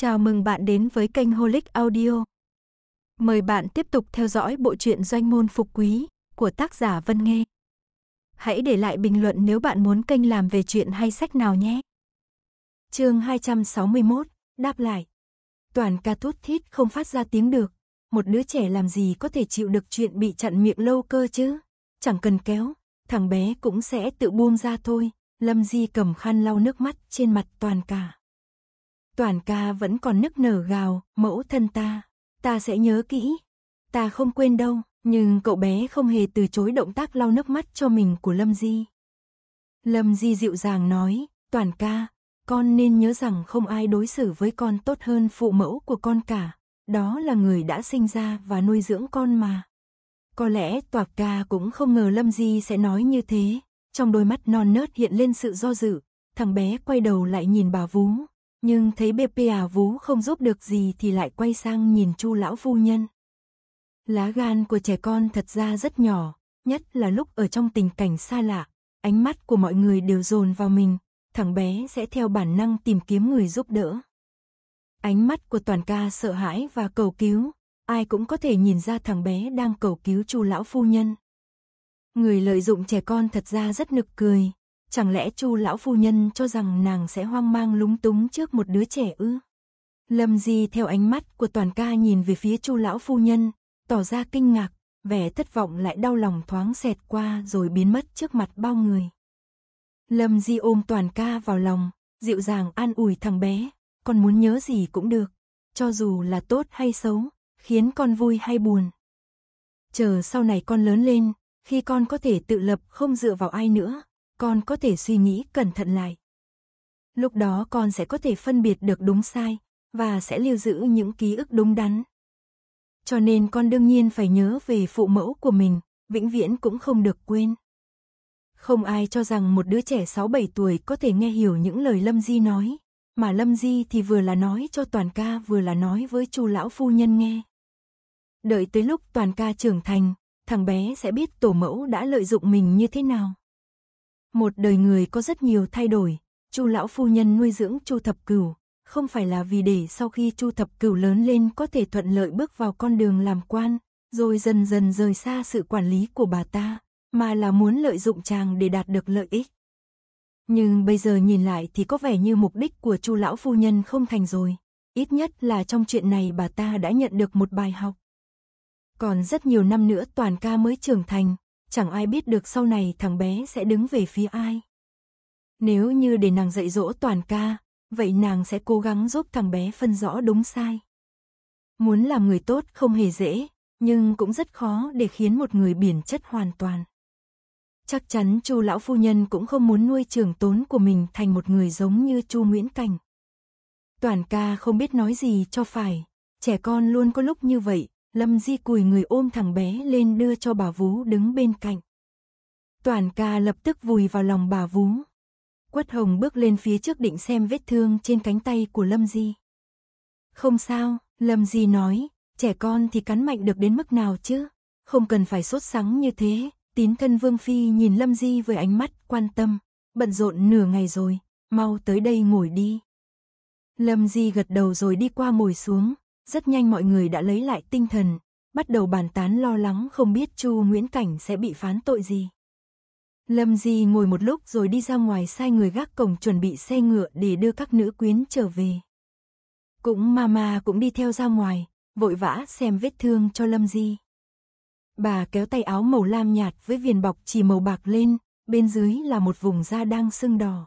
Chào mừng bạn đến với kênh Holic Audio. Mời bạn tiếp tục theo dõi bộ truyện Doanh môn phục quý của tác giả Vân Nghê. Hãy để lại bình luận nếu bạn muốn kênh làm về chuyện hay sách nào nhé. Chương 261, đáp lại. Toàn ca thút thít không phát ra tiếng được, một đứa trẻ làm gì có thể chịu được chuyện bị chặn miệng lâu cơ chứ? Chẳng cần kéo, thằng bé cũng sẽ tự buông ra thôi. Lâm Di cầm khăn lau nước mắt trên mặt toàn cả. Toàn ca vẫn còn nức nở gào, mẫu thân ta, ta sẽ nhớ kỹ. Ta không quên đâu, nhưng cậu bé không hề từ chối động tác lau nước mắt cho mình của Lâm Di. Lâm Di dịu dàng nói, Toàn ca, con nên nhớ rằng không ai đối xử với con tốt hơn phụ mẫu của con cả. Đó là người đã sinh ra và nuôi dưỡng con mà. Có lẽ Toạc ca cũng không ngờ Lâm Di sẽ nói như thế. Trong đôi mắt non nớt hiện lên sự do dự, thằng bé quay đầu lại nhìn bà Vú, nhưng thấy bp à vú không giúp được gì thì lại quay sang nhìn chu lão phu nhân. Lá gan của trẻ con thật ra rất nhỏ, nhất là lúc ở trong tình cảnh xa lạ, ánh mắt của mọi người đều dồn vào mình, thằng bé sẽ theo bản năng tìm kiếm người giúp đỡ. Ánh mắt của toàn ca sợ hãi và cầu cứu, ai cũng có thể nhìn ra thằng bé đang cầu cứu chu lão phu nhân. Người lợi dụng trẻ con thật ra rất nực cười, Chẳng lẽ chu lão phu nhân cho rằng nàng sẽ hoang mang lúng túng trước một đứa trẻ ư? Lâm Di theo ánh mắt của toàn ca nhìn về phía chu lão phu nhân, tỏ ra kinh ngạc, vẻ thất vọng lại đau lòng thoáng xẹt qua rồi biến mất trước mặt bao người. Lâm Di ôm toàn ca vào lòng, dịu dàng an ủi thằng bé, con muốn nhớ gì cũng được, cho dù là tốt hay xấu, khiến con vui hay buồn. Chờ sau này con lớn lên, khi con có thể tự lập không dựa vào ai nữa, con có thể suy nghĩ cẩn thận lại. Lúc đó con sẽ có thể phân biệt được đúng sai, và sẽ lưu giữ những ký ức đúng đắn. Cho nên con đương nhiên phải nhớ về phụ mẫu của mình, vĩnh viễn cũng không được quên. Không ai cho rằng một đứa trẻ 6-7 tuổi có thể nghe hiểu những lời Lâm Di nói, mà Lâm Di thì vừa là nói cho Toàn ca vừa là nói với chu lão phu nhân nghe. Đợi tới lúc Toàn ca trưởng thành, thằng bé sẽ biết tổ mẫu đã lợi dụng mình như thế nào. Một đời người có rất nhiều thay đổi, Chu lão phu nhân nuôi dưỡng Chu Thập Cửu, không phải là vì để sau khi Chu Thập Cửu lớn lên có thể thuận lợi bước vào con đường làm quan, rồi dần dần rời xa sự quản lý của bà ta, mà là muốn lợi dụng chàng để đạt được lợi ích. Nhưng bây giờ nhìn lại thì có vẻ như mục đích của Chu lão phu nhân không thành rồi, ít nhất là trong chuyện này bà ta đã nhận được một bài học. Còn rất nhiều năm nữa toàn ca mới trưởng thành, chẳng ai biết được sau này thằng bé sẽ đứng về phía ai. Nếu như để nàng dạy dỗ toàn ca, vậy nàng sẽ cố gắng giúp thằng bé phân rõ đúng sai. Muốn làm người tốt không hề dễ, nhưng cũng rất khó để khiến một người biển chất hoàn toàn. Chắc chắn Chu lão phu nhân cũng không muốn nuôi trưởng tốn của mình thành một người giống như Chu Nguyễn Cảnh. Toàn ca không biết nói gì cho phải, trẻ con luôn có lúc như vậy, Lâm Di cùi người ôm thằng bé lên đưa cho bà Vú đứng bên cạnh. Toàn ca lập tức vùi vào lòng bà Vú. Quất Hồng bước lên phía trước định xem vết thương trên cánh tay của Lâm Di. Không sao, Lâm Di nói, trẻ con thì cắn mạnh được đến mức nào chứ, không cần phải sốt sắng như thế. Tín thân Vương Phi nhìn Lâm Di với ánh mắt quan tâm, bận rộn nửa ngày rồi, mau tới đây ngồi đi. Lâm Di gật đầu rồi đi qua ngồi xuống, rất nhanh mọi người đã lấy lại tinh thần, bắt đầu bàn tán lo lắng không biết Chu Nguyễn Cảnh sẽ bị phán tội gì. Lâm Di ngồi một lúc rồi đi ra ngoài sai người gác cổng chuẩn bị xe ngựa để đưa các nữ quyến trở về. Cũng Mama cũng đi theo ra ngoài, vội vã xem vết thương cho Lâm Di. Bà kéo tay áo màu lam nhạt với viền bọc chỉ màu bạc lên, bên dưới là một vùng da đang sưng đỏ.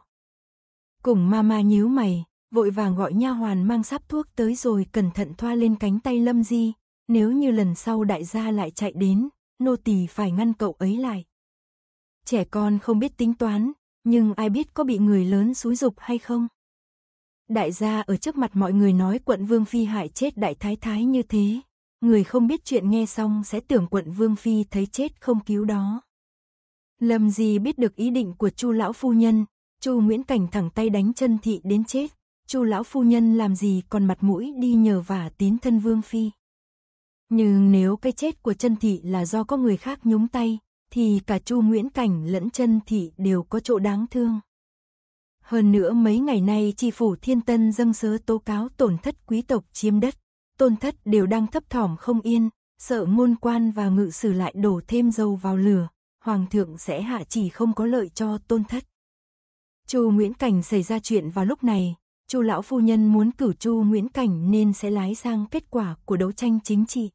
Cùng Mama nhíu mày, vội vàng gọi nha hoàn mang sáp thuốc tới rồi cẩn thận thoa lên cánh tay Lâm Di, nếu như lần sau đại gia lại chạy đến, nô tỳ phải ngăn cậu ấy lại. Trẻ con không biết tính toán, nhưng ai biết có bị người lớn xúi dục hay không. Đại gia ở trước mặt mọi người nói quận Vương Phi hại chết đại thái thái như thế, người không biết chuyện nghe xong sẽ tưởng quận Vương Phi thấy chết không cứu đó. Lâm Di biết được ý định của Chu lão phu nhân, Chu Nguyễn Cảnh thẳng tay đánh chân thị đến chết chu lão phu nhân làm gì còn mặt mũi đi nhờ vả tín thân vương phi. Nhưng nếu cái chết của chân thị là do có người khác nhúng tay, thì cả chu Nguyễn Cảnh lẫn chân thị đều có chỗ đáng thương. Hơn nữa mấy ngày nay tri phủ thiên tân dâng sớ tố cáo tổn thất quý tộc chiếm đất, tôn thất đều đang thấp thỏm không yên, sợ ngôn quan và ngự sử lại đổ thêm dầu vào lửa, hoàng thượng sẽ hạ chỉ không có lợi cho tôn thất. Chu Nguyễn Cảnh xảy ra chuyện vào lúc này, Chu lão phu nhân muốn cử Chu Nguyễn Cảnh nên sẽ lái sang kết quả của đấu tranh chính trị.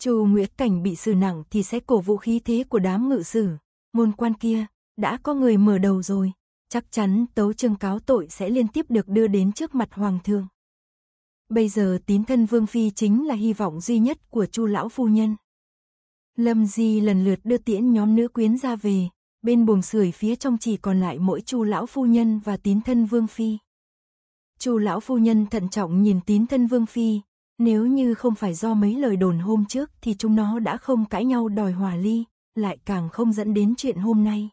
Chu Nguyễn Cảnh bị xử nặng thì sẽ cổ vũ khí thế của đám ngự sử, môn quan kia, đã có người mở đầu rồi, chắc chắn tấu chương cáo tội sẽ liên tiếp được đưa đến trước mặt hoàng thượng. Bây giờ tín thân vương phi chính là hy vọng duy nhất của Chu lão phu nhân. Lâm Di lần lượt đưa tiễn nhóm nữ quyến ra về, bên buồng sưởi phía trong chỉ còn lại mỗi Chu lão phu nhân và tín thân vương phi. Chu lão phu nhân thận trọng nhìn tín thân vương phi, nếu như không phải do mấy lời đồn hôm trước thì chúng nó đã không cãi nhau đòi hòa ly, lại càng không dẫn đến chuyện hôm nay.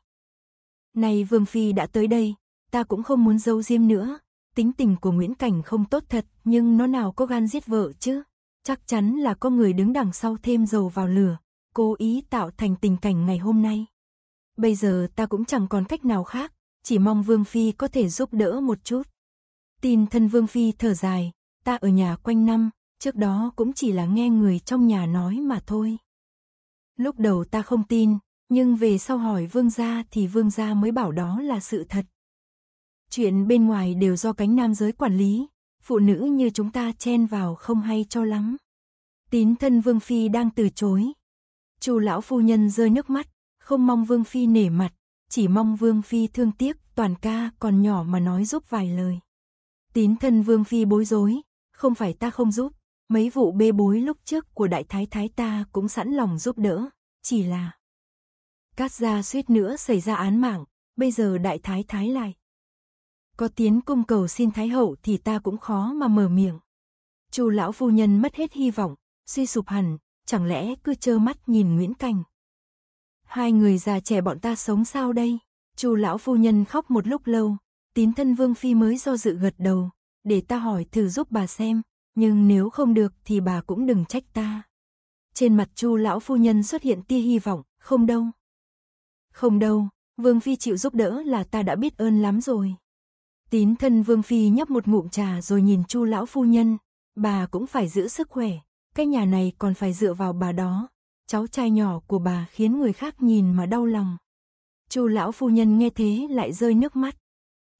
Nay vương phi đã tới đây, ta cũng không muốn giấu diêm nữa, tính tình của Nguyễn Cảnh không tốt thật, nhưng nó nào có gan giết vợ chứ? Chắc chắn là có người đứng đằng sau thêm dầu vào lửa, cố ý tạo thành tình cảnh ngày hôm nay. Bây giờ ta cũng chẳng còn cách nào khác, chỉ mong Vương Phi có thể giúp đỡ một chút. Tin thân Vương Phi thở dài, ta ở nhà quanh năm, trước đó cũng chỉ là nghe người trong nhà nói mà thôi. Lúc đầu ta không tin, nhưng về sau hỏi Vương gia thì Vương gia mới bảo đó là sự thật. Chuyện bên ngoài đều do cánh nam giới quản lý, phụ nữ như chúng ta chen vào không hay cho lắm. Tín thân Vương Phi đang từ chối. Chu lão phu nhân rơi nước mắt, không mong Vương Phi nể mặt, chỉ mong Vương Phi thương tiếc toàn ca còn nhỏ mà nói giúp vài lời. Tín thân Vương Phi bối rối, không phải ta không giúp, mấy vụ bê bối lúc trước của Đại Thái Thái ta cũng sẵn lòng giúp đỡ, chỉ là... Cát gia suýt nữa xảy ra án mạng, bây giờ Đại Thái Thái lại. Có tiến cung cầu xin Thái Hậu thì ta cũng khó mà mở miệng. Chu lão phu nhân mất hết hy vọng, suy sụp hẳn, chẳng lẽ cứ trơ mắt nhìn Nguyễn Cảnh. Hai người già trẻ bọn ta sống sao đây? Chu lão phu nhân khóc một lúc lâu, tín thân Vương Phi mới do dự gật đầu, để ta hỏi thử giúp bà xem, nhưng nếu không được thì bà cũng đừng trách ta. Trên mặt Chu lão phu nhân xuất hiện tia hy vọng, không đâu. Không đâu, Vương Phi chịu giúp đỡ là ta đã biết ơn lắm rồi. Tín thân Vương Phi nhấp một ngụm trà rồi nhìn Chu lão phu nhân, bà cũng phải giữ sức khỏe, cái nhà này còn phải dựa vào bà đó. Cháu trai nhỏ của bà khiến người khác nhìn mà đau lòng. Chu lão phu nhân nghe thế lại rơi nước mắt.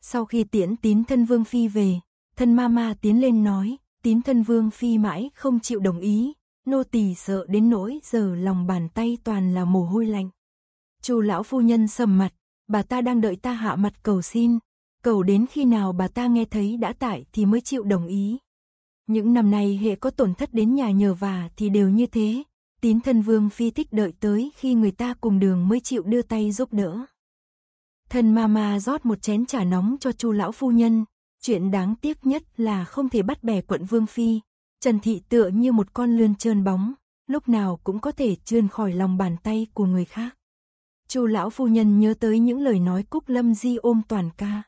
Sau khi tiễn tín thân vương phi về, thân ma ma tiến lên nói, tín thân vương phi mãi không chịu đồng ý, nô tỳ sợ đến nỗi giờ lòng bàn tay toàn là mồ hôi lạnh. Chu lão phu nhân sầm mặt, bà ta đang đợi ta hạ mặt cầu xin, cầu đến khi nào bà ta nghe thấy đã tải thì mới chịu đồng ý. Những năm này hệ có tổn thất đến nhà nhờ vả thì đều như thế, tín thân vương phi thích đợi tới khi người ta cùng đường mới chịu đưa tay giúp đỡ thần mama rót một chén trà nóng cho chu lão phu nhân. Chuyện đáng tiếc nhất là không thể bắt bẻ quận Vương Phi. Trần Thị tựa như một con lươn trơn bóng, lúc nào cũng có thể trươn khỏi lòng bàn tay của người khác. Chu lão phu nhân nhớ tới những lời nói Cúc Lâm Di ôm toàn ca.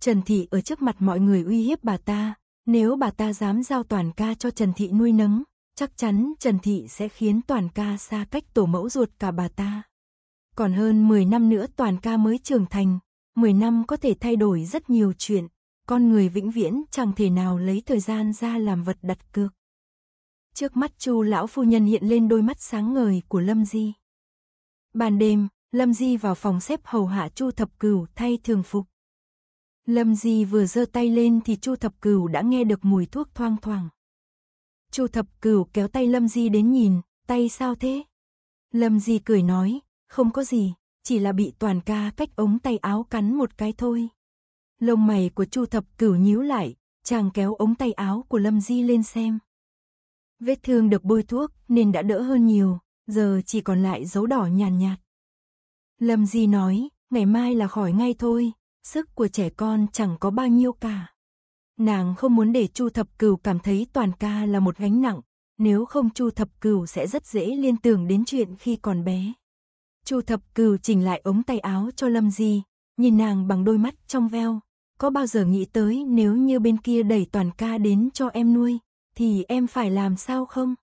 Trần Thị ở trước mặt mọi người uy hiếp bà ta, nếu bà ta dám giao toàn ca cho Trần Thị nuôi nấng, chắc chắn Trần Thị sẽ khiến toàn ca xa cách tổ mẫu ruột cả bà ta. Còn hơn 10 năm nữa toàn ca mới trưởng thành, 10 năm có thể thay đổi rất nhiều chuyện, con người vĩnh viễn chẳng thể nào lấy thời gian ra làm vật đặt cược. Trước mắt Chu lão phu nhân hiện lên đôi mắt sáng ngời của Lâm Di. Ban đêm, Lâm Di vào phòng xếp hầu hạ Chu Thập Cửu thay thường phục. Lâm Di vừa giơ tay lên thì Chu Thập Cửu đã nghe được mùi thuốc thoang thoảng. Chu Thập Cửu kéo tay Lâm Di đến nhìn, tay sao thế? Lâm Di cười nói, không có gì, chỉ là bị toàn ca cách ống tay áo cắn một cái thôi. Lông mày của Chu Thập Cửu nhíu lại, chàng kéo ống tay áo của Lâm Di lên xem. Vết thương được bôi thuốc nên đã đỡ hơn nhiều, giờ chỉ còn lại dấu đỏ nhàn nhạt, nhạt. Lâm Di nói, ngày mai là khỏi ngay thôi, sức của trẻ con chẳng có bao nhiêu cả. Nàng không muốn để Chu Thập Cửu cảm thấy toàn ca là một gánh nặng, nếu không Chu Thập Cửu sẽ rất dễ liên tưởng đến chuyện khi còn bé. Chu thập cừu chỉnh lại ống tay áo cho Lâm Di, nhìn nàng bằng đôi mắt trong veo. Có bao giờ nghĩ tới nếu như bên kia đẩy toàn ca đến cho em nuôi, thì em phải làm sao không?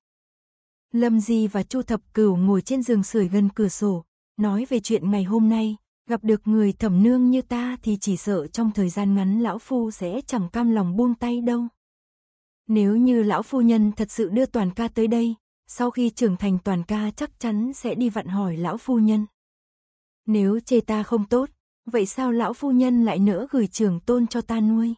Lâm Di và Chu Thập Cửu ngồi trên giường sưởi gần cửa sổ, nói về chuyện ngày hôm nay, gặp được người thẩm nương như ta thì chỉ sợ trong thời gian ngắn lão phu sẽ chẳng cam lòng buông tay đâu. Nếu như lão phu nhân thật sự đưa toàn ca tới đây, sau khi trưởng thành toàn ca chắc chắn sẽ đi vặn hỏi lão phu nhân. Nếu chê ta không tốt, vậy sao lão phu nhân lại nỡ gửi trưởng tôn cho ta nuôi?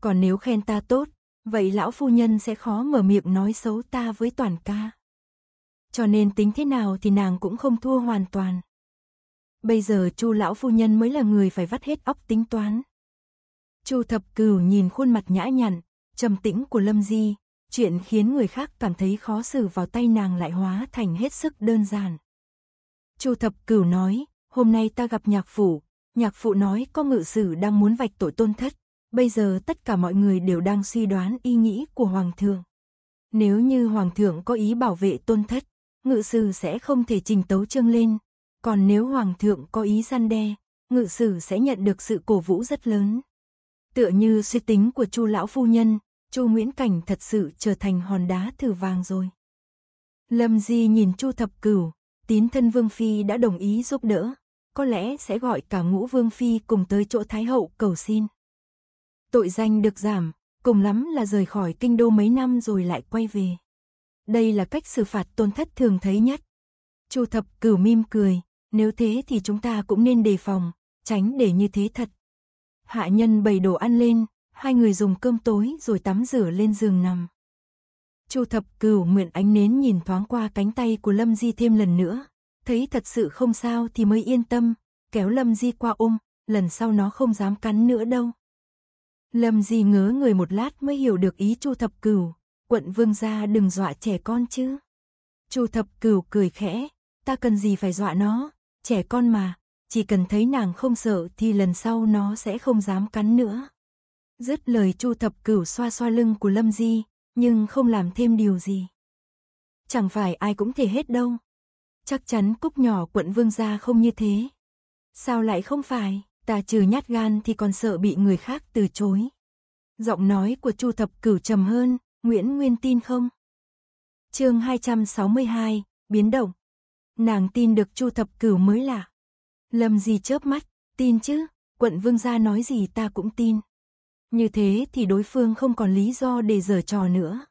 Còn nếu khen ta tốt, vậy lão phu nhân sẽ khó mở miệng nói xấu ta với toàn ca. Cho nên tính thế nào thì nàng cũng không thua hoàn toàn. Bây giờ chu lão phu nhân mới là người phải vắt hết óc tính toán. chu thập cửu nhìn khuôn mặt nhã nhặn, trầm tĩnh của Lâm Di, Chuyện khiến người khác cảm thấy khó xử vào tay nàng lại hóa thành hết sức đơn giản. Chu Thập Cửu nói, hôm nay ta gặp nhạc phụ, nhạc phụ nói có ngự sử đang muốn vạch tội tôn thất, bây giờ tất cả mọi người đều đang suy đoán ý nghĩ của Hoàng thượng. Nếu như Hoàng thượng có ý bảo vệ tôn thất, ngự sử sẽ không thể trình tấu trương lên, còn nếu Hoàng thượng có ý gian đe, ngự sử sẽ nhận được sự cổ vũ rất lớn. Tựa như suy tính của Chu lão phu nhân, Chu Nguyễn Cảnh thật sự trở thành hòn đá thử vàng rồi. Lâm Di nhìn Chu Thập Cửu, tín thân Vương Phi đã đồng ý giúp đỡ, có lẽ sẽ gọi cả ngũ Vương Phi cùng tới chỗ Thái Hậu cầu xin. Tội danh được giảm, cùng lắm là rời khỏi kinh đô mấy năm rồi lại quay về. Đây là cách xử phạt tôn thất thường thấy nhất. Chu Thập Cửu mim cười, nếu thế thì chúng ta cũng nên đề phòng, tránh để như thế thật. Hạ nhân bày đồ ăn lên, hai người dùng cơm tối rồi tắm rửa lên giường nằm. Chu Thập Cửu nguyện ánh nến nhìn thoáng qua cánh tay của Lâm Di thêm lần nữa, thấy thật sự không sao thì mới yên tâm, kéo Lâm Di qua ôm, lần sau nó không dám cắn nữa đâu. Lâm Di ngớ người một lát mới hiểu được ý Chu Thập Cửu, quận vương gia đừng dọa trẻ con chứ. Chu Thập Cửu cười khẽ, ta cần gì phải dọa nó, trẻ con mà, chỉ cần thấy nàng không sợ thì lần sau nó sẽ không dám cắn nữa. Dứt lời Chu Thập Cửu xoa xoa lưng của Lâm Di, nhưng không làm thêm điều gì. Chẳng phải ai cũng thể hết đâu. Chắc chắn cúc nhỏ quận vương gia không như thế. Sao lại không phải, ta trừ nhát gan thì còn sợ bị người khác từ chối. Giọng nói của Chu Thập Cửu trầm hơn, Nguyễn Nguyên tin không? Chương 262, biến động. Nàng tin được Chu Thập Cửu mới lạ. Lâm Di chớp mắt, tin chứ, quận vương gia nói gì ta cũng tin. Như thế thì đối phương không còn lý do để giở trò nữa.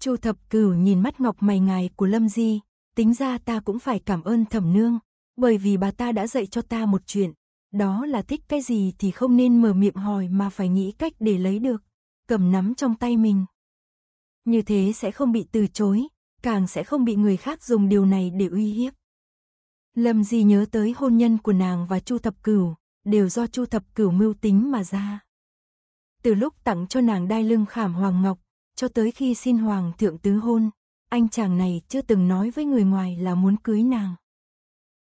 Chu thập cửu nhìn mắt ngọc mày ngài của Lâm Di, tính ra ta cũng phải cảm ơn thẩm nương, bởi vì bà ta đã dạy cho ta một chuyện, đó là thích cái gì thì không nên mở miệng hỏi mà phải nghĩ cách để lấy được, cầm nắm trong tay mình. Như thế sẽ không bị từ chối, càng sẽ không bị người khác dùng điều này để uy hiếp. Lâm Di nhớ tới hôn nhân của nàng và Chu Thập Cửu, đều do Chu Thập Cửu mưu tính mà ra. Từ lúc tặng cho nàng đai lưng khảm hoàng ngọc, cho tới khi xin hoàng thượng tứ hôn, anh chàng này chưa từng nói với người ngoài là muốn cưới nàng.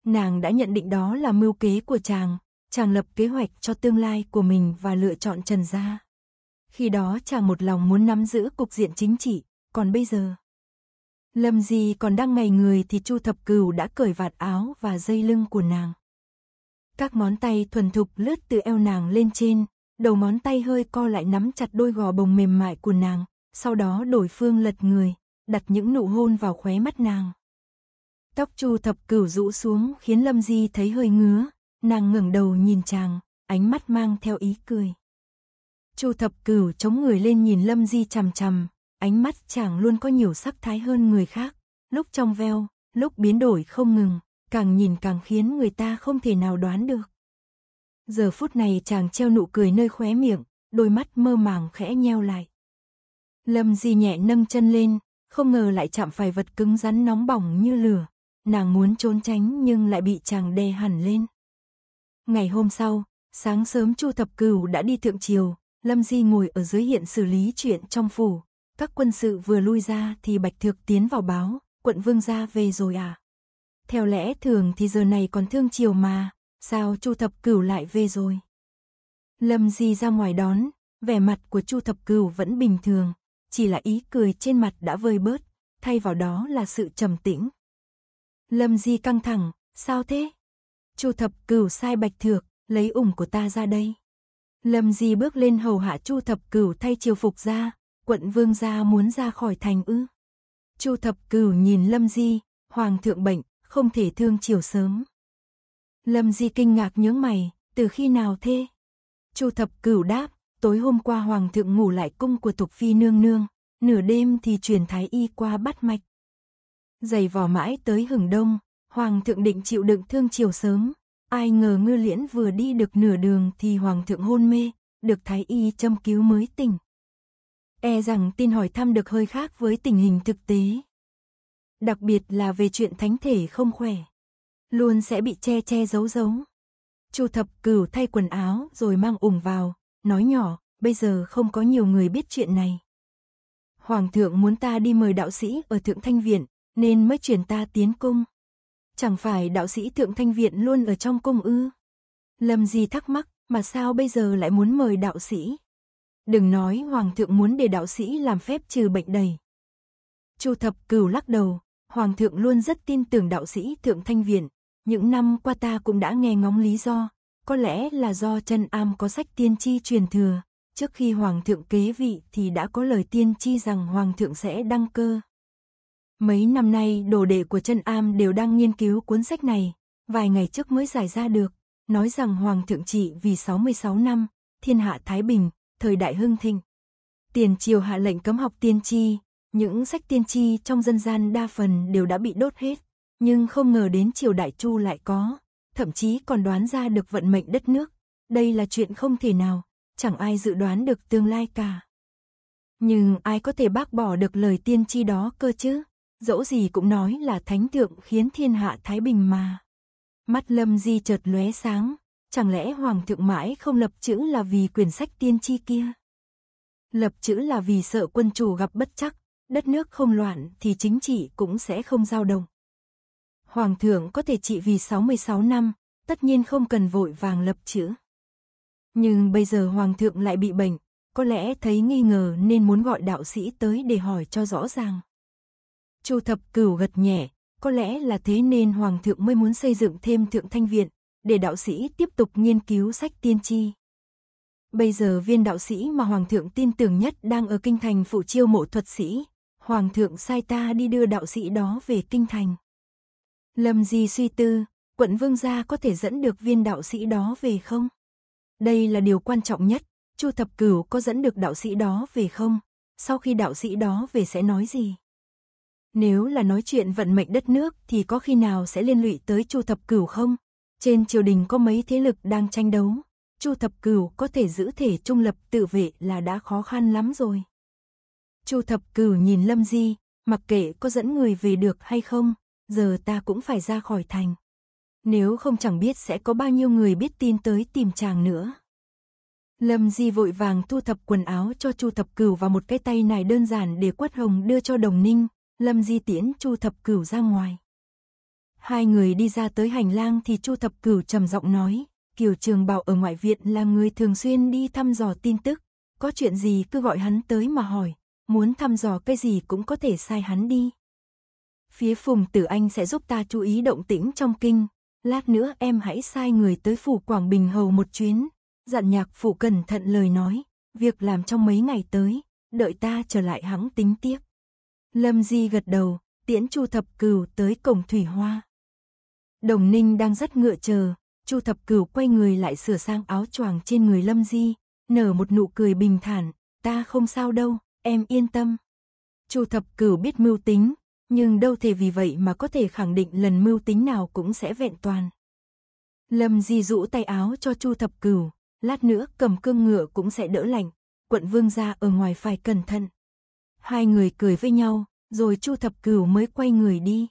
Nàng đã nhận định đó là mưu kế của chàng, chàng lập kế hoạch cho tương lai của mình và lựa chọn Trần Gia. Khi đó chàng một lòng muốn nắm giữ cục diện chính trị, còn bây giờ... Lâm gì còn đang ngày người thì Chu Thập Cửu đã cởi vạt áo và dây lưng của nàng. Các món tay thuần thục lướt từ eo nàng lên trên, đầu ngón tay hơi co lại nắm chặt đôi gò bồng mềm mại của nàng, sau đó đổi phương lật người, đặt những nụ hôn vào khóe mắt nàng. Tóc Chu Thập Cửu rũ xuống khiến Lâm Di thấy hơi ngứa, nàng ngẩng đầu nhìn chàng, ánh mắt mang theo ý cười. Chu Thập Cửu chống người lên nhìn Lâm Di chằm chằm, ánh mắt chàng luôn có nhiều sắc thái hơn người khác, lúc trong veo, lúc biến đổi không ngừng, càng nhìn càng khiến người ta không thể nào đoán được. Giờ phút này chàng treo nụ cười nơi khóe miệng, đôi mắt mơ màng khẽ nheo lại. Lâm Di nhẹ nâng chân lên, không ngờ lại chạm phải vật cứng rắn nóng bỏng như lửa. Nàng muốn trốn tránh nhưng lại bị chàng đè hẳn lên. Ngày hôm sau, sáng sớm Chu Thập Cửu đã đi thượng triều, Lâm Di ngồi ở dưới hiện xử lý chuyện trong phủ. Các quân sự vừa lui ra thì Bạch Thược tiến vào báo, quận vương gia về rồi à. Theo lẽ thường thì giờ này còn thương triều mà, sao Chu Thập Cửu lại về rồi? Lâm Di ra ngoài đón, vẻ mặt của Chu Thập Cửu vẫn bình thường, chỉ là ý cười trên mặt đã vơi bớt, thay vào đó là sự trầm tĩnh. Lâm Di căng thẳng, sao thế? Chu Thập Cửu sai Bạch Thược, lấy ủng của ta ra đây. Lâm Di bước lên hầu hạ Chu Thập Cửu thay triều phục ra, quận vương gia muốn ra khỏi thành ư? Chu Thập Cửu nhìn Lâm Di, hoàng thượng bệnh, không thể thương triều sớm. Lâm Di kinh ngạc nhướng mày, từ khi nào thế? Chu thập cửu đáp, tối hôm qua hoàng thượng ngủ lại cung của Thục Phi nương nương, nửa đêm thì truyền thái y qua bắt mạch. dày vò mãi tới hừng đông, hoàng thượng định chịu đựng thương chiều sớm, ai ngờ ngư liễn vừa đi được nửa đường thì hoàng thượng hôn mê, được thái y châm cứu mới tỉnh. E rằng tin hỏi thăm được hơi khác với tình hình thực tế. Đặc biệt là về chuyện thánh thể không khỏe luôn sẽ bị che che giấu giấu. Chu thập cửu thay quần áo rồi mang ủng vào, nói nhỏ, bây giờ không có nhiều người biết chuyện này. Hoàng thượng muốn ta đi mời đạo sĩ ở Thượng Thanh Viện, nên mới chuyển ta tiến cung. Chẳng phải đạo sĩ Thượng Thanh Viện luôn ở trong cung ư? Lâm gì thắc mắc, mà sao bây giờ lại muốn mời đạo sĩ? Đừng nói Hoàng thượng muốn để đạo sĩ làm phép trừ bệnh đầy. Chu thập cửu lắc đầu, Hoàng thượng luôn rất tin tưởng đạo sĩ Thượng Thanh Viện, những năm qua ta cũng đã nghe ngóng lý do, có lẽ là do chân am có sách tiên tri truyền thừa, trước khi hoàng thượng kế vị thì đã có lời tiên tri rằng hoàng thượng sẽ đăng cơ. Mấy năm nay đồ đệ của chân am đều đang nghiên cứu cuốn sách này, vài ngày trước mới giải ra được, nói rằng hoàng thượng trị vì 66 năm, thiên hạ thái bình, thời đại hưng thịnh. Tiền triều hạ lệnh cấm học tiên tri, những sách tiên tri trong dân gian đa phần đều đã bị đốt hết nhưng không ngờ đến triều Đại Chu lại có, thậm chí còn đoán ra được vận mệnh đất nước. Đây là chuyện không thể nào, chẳng ai dự đoán được tương lai cả. Nhưng ai có thể bác bỏ được lời tiên tri đó cơ chứ? Dẫu gì cũng nói là thánh thượng khiến thiên hạ thái bình mà. Mắt Lâm Di chợt lóe sáng, chẳng lẽ hoàng thượng mãi không lập chữ là vì quyển sách tiên tri kia? Lập chữ là vì sợ quân chủ gặp bất chắc, đất nước không loạn thì chính trị cũng sẽ không dao động. Hoàng thượng có thể trị vì 66 năm, tất nhiên không cần vội vàng lập chữ. Nhưng bây giờ hoàng thượng lại bị bệnh, có lẽ thấy nghi ngờ nên muốn gọi đạo sĩ tới để hỏi cho rõ ràng. Chu thập cửu gật nhẹ, có lẽ là thế nên hoàng thượng mới muốn xây dựng thêm thượng thanh viện, để đạo sĩ tiếp tục nghiên cứu sách tiên tri. Bây giờ viên đạo sĩ mà hoàng thượng tin tưởng nhất đang ở kinh thành phụ chiêu mộ thuật sĩ, hoàng thượng sai ta đi đưa đạo sĩ đó về kinh thành. Lâm Di suy tư, quận vương gia có thể dẫn được viên đạo sĩ đó về không? Đây là điều quan trọng nhất, Chu Thập Cửu có dẫn được đạo sĩ đó về không? Sau khi đạo sĩ đó về sẽ nói gì? Nếu là nói chuyện vận mệnh đất nước thì có khi nào sẽ liên lụy tới Chu Thập Cửu không? Trên triều đình có mấy thế lực đang tranh đấu, Chu Thập Cửu có thể giữ thể trung lập tự vệ là đã khó khăn lắm rồi. Chu Thập Cửu nhìn Lâm Di, mặc kệ có dẫn người về được hay không, giờ ta cũng phải ra khỏi thành. Nếu không chẳng biết sẽ có bao nhiêu người biết tin tới tìm chàng nữa. Lâm Di vội vàng thu thập quần áo cho Chu Thập Cửu và một cái tay này đơn giản để Quất Hồng đưa cho Đồng Ninh, Lâm Di tiễn Chu Thập Cửu ra ngoài. Hai người đi ra tới hành lang thì Chu Thập Cửu trầm giọng nói, Kiều Trường Bảo ở ngoại viện là người thường xuyên đi thăm dò tin tức, có chuyện gì cứ gọi hắn tới mà hỏi, muốn thăm dò cái gì cũng có thể sai hắn đi phía Phùng Tử Anh sẽ giúp ta chú ý động tĩnh trong kinh. Lát nữa em hãy sai người tới phủ Quảng Bình Hầu một chuyến. Dặn nhạc phủ cẩn thận lời nói, việc làm trong mấy ngày tới, đợi ta trở lại hắng tính tiếp. Lâm Di gật đầu, tiễn Chu Thập Cửu tới cổng Thủy Hoa. Đồng Ninh đang rất ngựa chờ, Chu Thập Cửu quay người lại sửa sang áo choàng trên người Lâm Di, nở một nụ cười bình thản, "Ta không sao đâu, em yên tâm." Chu Thập Cửu biết mưu tính, nhưng đâu thể vì vậy mà có thể khẳng định lần mưu tính nào cũng sẽ vẹn toàn. Lâm Di rũ tay áo cho Chu Thập Cửu, lát nữa cầm cương ngựa cũng sẽ đỡ lạnh, quận vương gia ở ngoài phải cẩn thận. Hai người cười với nhau, rồi Chu Thập Cửu mới quay người đi.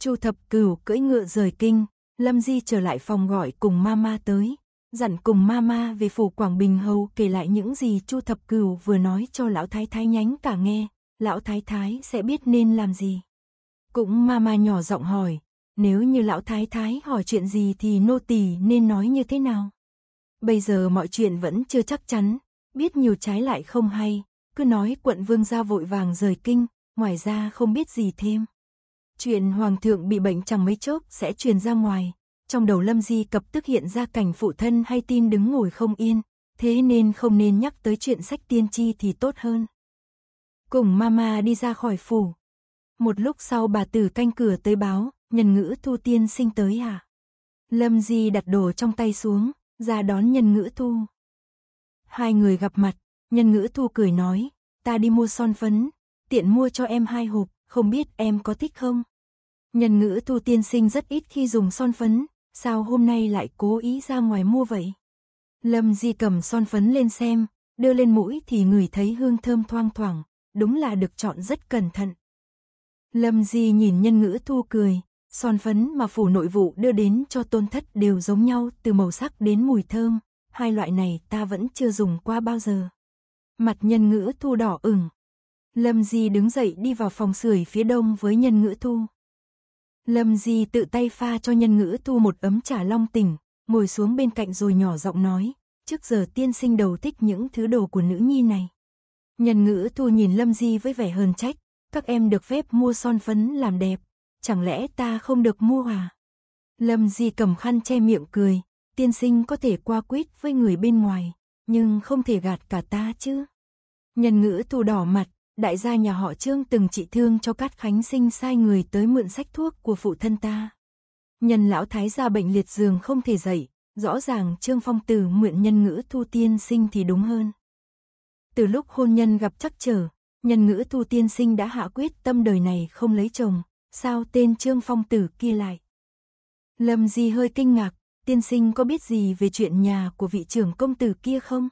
Chu Thập Cửu cưỡi ngựa rời kinh, Lâm Di trở lại phòng gọi cùng mama tới, dặn cùng mama về phủ Quảng Bình Hầu kể lại những gì Chu Thập Cửu vừa nói cho lão thái thái nhánh cả nghe, lão thái thái sẽ biết nên làm gì. Cũng mama nhỏ giọng hỏi, nếu như lão thái thái hỏi chuyện gì thì nô tỳ nên nói như thế nào? Bây giờ mọi chuyện vẫn chưa chắc chắn, biết nhiều trái lại không hay, cứ nói quận vương gia vội vàng rời kinh, ngoài ra không biết gì thêm. Chuyện hoàng thượng bị bệnh chẳng mấy chốc sẽ truyền ra ngoài, trong đầu Lâm Di cập tức hiện ra cảnh phụ thân hay tin đứng ngồi không yên, thế nên không nên nhắc tới chuyện sách tiên tri thì tốt hơn. Cùng mama đi ra khỏi phủ. Một lúc sau bà tử canh cửa tới báo, nhân ngữ thu tiên sinh tới à? Lâm Di đặt đồ trong tay xuống, ra đón nhân ngữ thu. Hai người gặp mặt, nhân ngữ thu cười nói, ta đi mua son phấn, tiện mua cho em hai hộp, không biết em có thích không? Nhân ngữ thu tiên sinh rất ít khi dùng son phấn, sao hôm nay lại cố ý ra ngoài mua vậy? Lâm Di cầm son phấn lên xem, đưa lên mũi thì ngửi thấy hương thơm thoang thoảng, đúng là được chọn rất cẩn thận. Lâm Di nhìn nhân ngữ thu cười, son phấn mà phủ nội vụ đưa đến cho tôn thất đều giống nhau từ màu sắc đến mùi thơm, hai loại này ta vẫn chưa dùng qua bao giờ. Mặt nhân ngữ thu đỏ ửng. Lâm Di đứng dậy đi vào phòng sưởi phía đông với nhân ngữ thu. Lâm Di tự tay pha cho nhân ngữ thu một ấm trà long tỉnh, ngồi xuống bên cạnh rồi nhỏ giọng nói, trước giờ tiên sinh đầu thích những thứ đồ của nữ nhi này. Nhân ngữ thu nhìn Lâm Di với vẻ hờn trách, các em được phép mua son phấn làm đẹp, chẳng lẽ ta không được mua à? Lâm Di cầm khăn che miệng cười, tiên sinh có thể qua quýt với người bên ngoài, nhưng không thể gạt cả ta chứ. Nhân ngữ thu đỏ mặt, đại gia nhà họ Trương từng trị thương cho Cát Khánh Sinh sai người tới mượn sách thuốc của phụ thân ta. Nhân lão thái gia bệnh liệt giường không thể dậy, rõ ràng Trương Phong từ mượn nhân ngữ thu tiên sinh thì đúng hơn từ lúc hôn nhân gặp trắc trở, nhân ngữ tu tiên sinh đã hạ quyết tâm đời này không lấy chồng, sao tên Trương Phong Tử kia lại. Lâm Di hơi kinh ngạc, tiên sinh có biết gì về chuyện nhà của vị trưởng công tử kia không?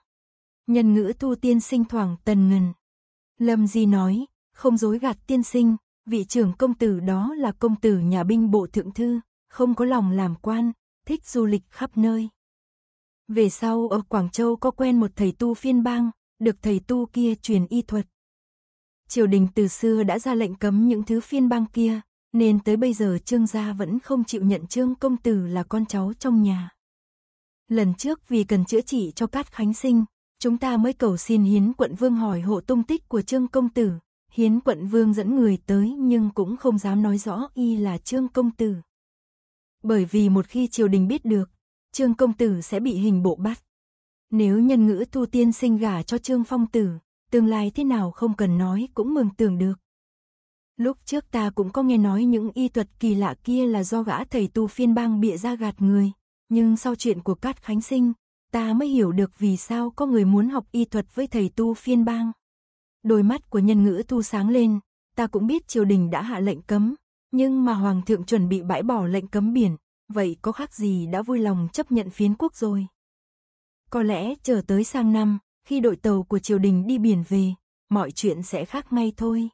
Nhân ngữ tu tiên sinh thoảng tần ngần. Lâm Di nói, không dối gạt tiên sinh, vị trưởng công tử đó là công tử nhà binh bộ thượng thư, không có lòng làm quan, thích du lịch khắp nơi. Về sau ở Quảng Châu có quen một thầy tu phiên bang, được thầy tu kia truyền y thuật. Triều đình từ xưa đã ra lệnh cấm những thứ phiên bang kia, nên tới bây giờ Trương gia vẫn không chịu nhận Trương công tử là con cháu trong nhà. Lần trước vì cần chữa trị cho Cát Khánh Sinh, chúng ta mới cầu xin Hiến quận vương hỏi hộ tung tích của Trương công tử. Hiến quận vương dẫn người tới nhưng cũng không dám nói rõ y là Trương công tử. Bởi vì một khi triều đình biết được, Trương công tử sẽ bị hình bộ bắt. Nếu nhân ngữ thu tiên sinh gả cho Trương Phong Tử, tương lai thế nào không cần nói cũng mường tưởng được. Lúc trước ta cũng có nghe nói những y thuật kỳ lạ kia là do gã thầy tu phiên bang bịa ra gạt người, nhưng sau chuyện của Cát Khánh Sinh, ta mới hiểu được vì sao có người muốn học y thuật với thầy tu phiên bang. Đôi mắt của nhân ngữ thu sáng lên, ta cũng biết triều đình đã hạ lệnh cấm, nhưng mà hoàng thượng chuẩn bị bãi bỏ lệnh cấm biển, vậy có khác gì đã vui lòng chấp nhận phiến quốc rồi. Có lẽ chờ tới sang năm, khi đội tàu của triều đình đi biển về, mọi chuyện sẽ khác ngay thôi.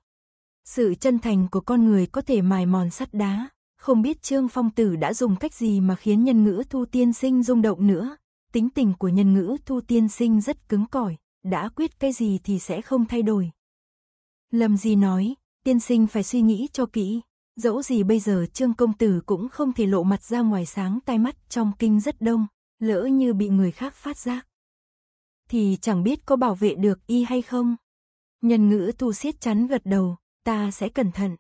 Sự chân thành của con người có thể mài mòn sắt đá, không biết Trương Phong Tử đã dùng cách gì mà khiến nhân ngữ Thu Tiên Sinh rung động nữa. Tính tình của nhân ngữ Thu Tiên Sinh rất cứng cỏi, đã quyết cái gì thì sẽ không thay đổi. Lâm Di nói, tiên sinh phải suy nghĩ cho kỹ, dẫu gì bây giờ Trương Công Tử cũng không thể lộ mặt ra ngoài sáng tai mắt trong kinh rất đông, lỡ như bị người khác phát giác. Thì chẳng biết có bảo vệ được y hay không. Nhân ngữ thu siết chắn gật đầu, ta sẽ cẩn thận.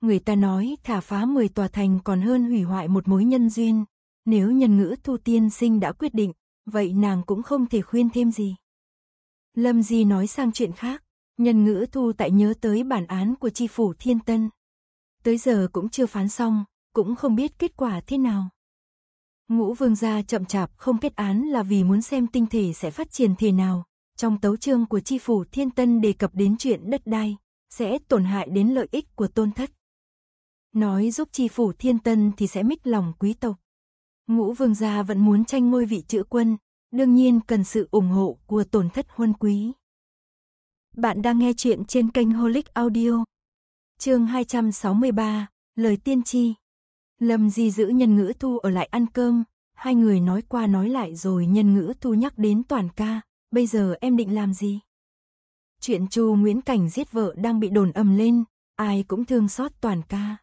Người ta nói thả phá 10 tòa thành còn hơn hủy hoại một mối nhân duyên. Nếu nhân ngữ thu tiên sinh đã quyết định, vậy nàng cũng không thể khuyên thêm gì. Lâm Di nói sang chuyện khác, nhân ngữ thu tại nhớ tới bản án của tri phủ Thiên Tân. Tới giờ cũng chưa phán xong, cũng không biết kết quả thế nào. Ngũ vương gia chậm chạp không kết án là vì muốn xem tinh thể sẽ phát triển thế nào. Trong tấu chương của chi phủ Thiên Tân đề cập đến chuyện đất đai, sẽ tổn hại đến lợi ích của tôn thất. Nói giúp chi phủ Thiên Tân thì sẽ mít lòng quý tộc. Ngũ vương gia vẫn muốn tranh ngôi vị chữ quân, đương nhiên cần sự ủng hộ của tổn thất huân quý. Bạn đang nghe chuyện trên kênh Holic Audio. Chương 263, lời tiên tri. Lâm Di giữ nhân ngữ thu ở lại ăn cơm, hai người nói qua nói lại rồi nhân ngữ thu nhắc đến toàn ca, bây giờ em định làm gì? Chuyện Chu Nguyễn Cảnh giết vợ đang bị đồn ầm lên, ai cũng thương xót toàn ca.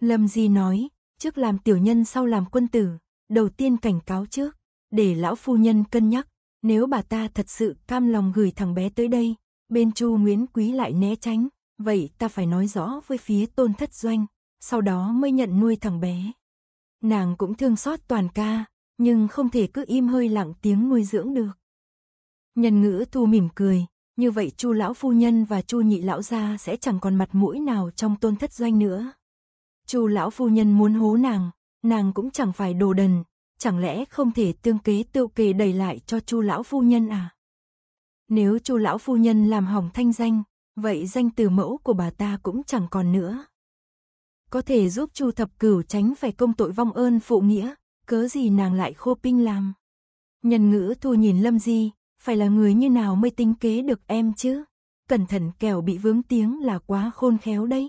Lâm Di nói, trước làm tiểu nhân sau làm quân tử, đầu tiên cảnh cáo trước, để lão phu nhân cân nhắc, nếu bà ta thật sự cam lòng gửi thằng bé tới đây, bên Chu Nguyễn Quý lại né tránh, vậy ta phải nói rõ với phía tôn thất doanh, sau đó mới nhận nuôi thằng bé. Nàng cũng thương xót toàn ca, nhưng không thể cứ im hơi lặng tiếng nuôi dưỡng được. Nhân ngữ thu mỉm cười, như vậy chu lão phu nhân và chu nhị lão gia sẽ chẳng còn mặt mũi nào trong tôn thất doanh nữa. chu lão phu nhân muốn hố nàng, nàng cũng chẳng phải đồ đần, chẳng lẽ không thể tương kế tiêu kề đầy lại cho chu lão phu nhân à? Nếu chu lão phu nhân làm hỏng thanh danh, vậy danh từ mẫu của bà ta cũng chẳng còn nữa có thể giúp Chu Thập Cửu tránh phải công tội vong ơn phụ nghĩa, cớ gì nàng lại khô pinh làm. Nhân ngữ thu nhìn Lâm Di, phải là người như nào mới tính kế được em chứ, cẩn thận kẻo bị vướng tiếng là quá khôn khéo đấy.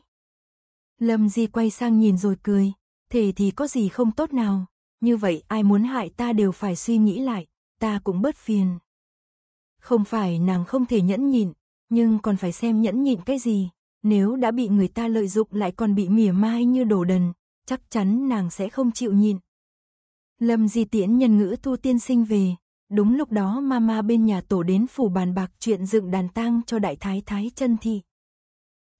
Lâm Di quay sang nhìn rồi cười, thế thì có gì không tốt nào, như vậy ai muốn hại ta đều phải suy nghĩ lại, ta cũng bớt phiền. Không phải nàng không thể nhẫn nhịn, nhưng còn phải xem nhẫn nhịn cái gì, nếu đã bị người ta lợi dụng lại còn bị mỉa mai như đồ đần, chắc chắn nàng sẽ không chịu nhịn. Lâm Di Tiễn nhân ngữ thu tiên sinh về, đúng lúc đó mama bên nhà tổ đến phủ bàn bạc chuyện dựng đàn tang cho đại thái thái chân thị.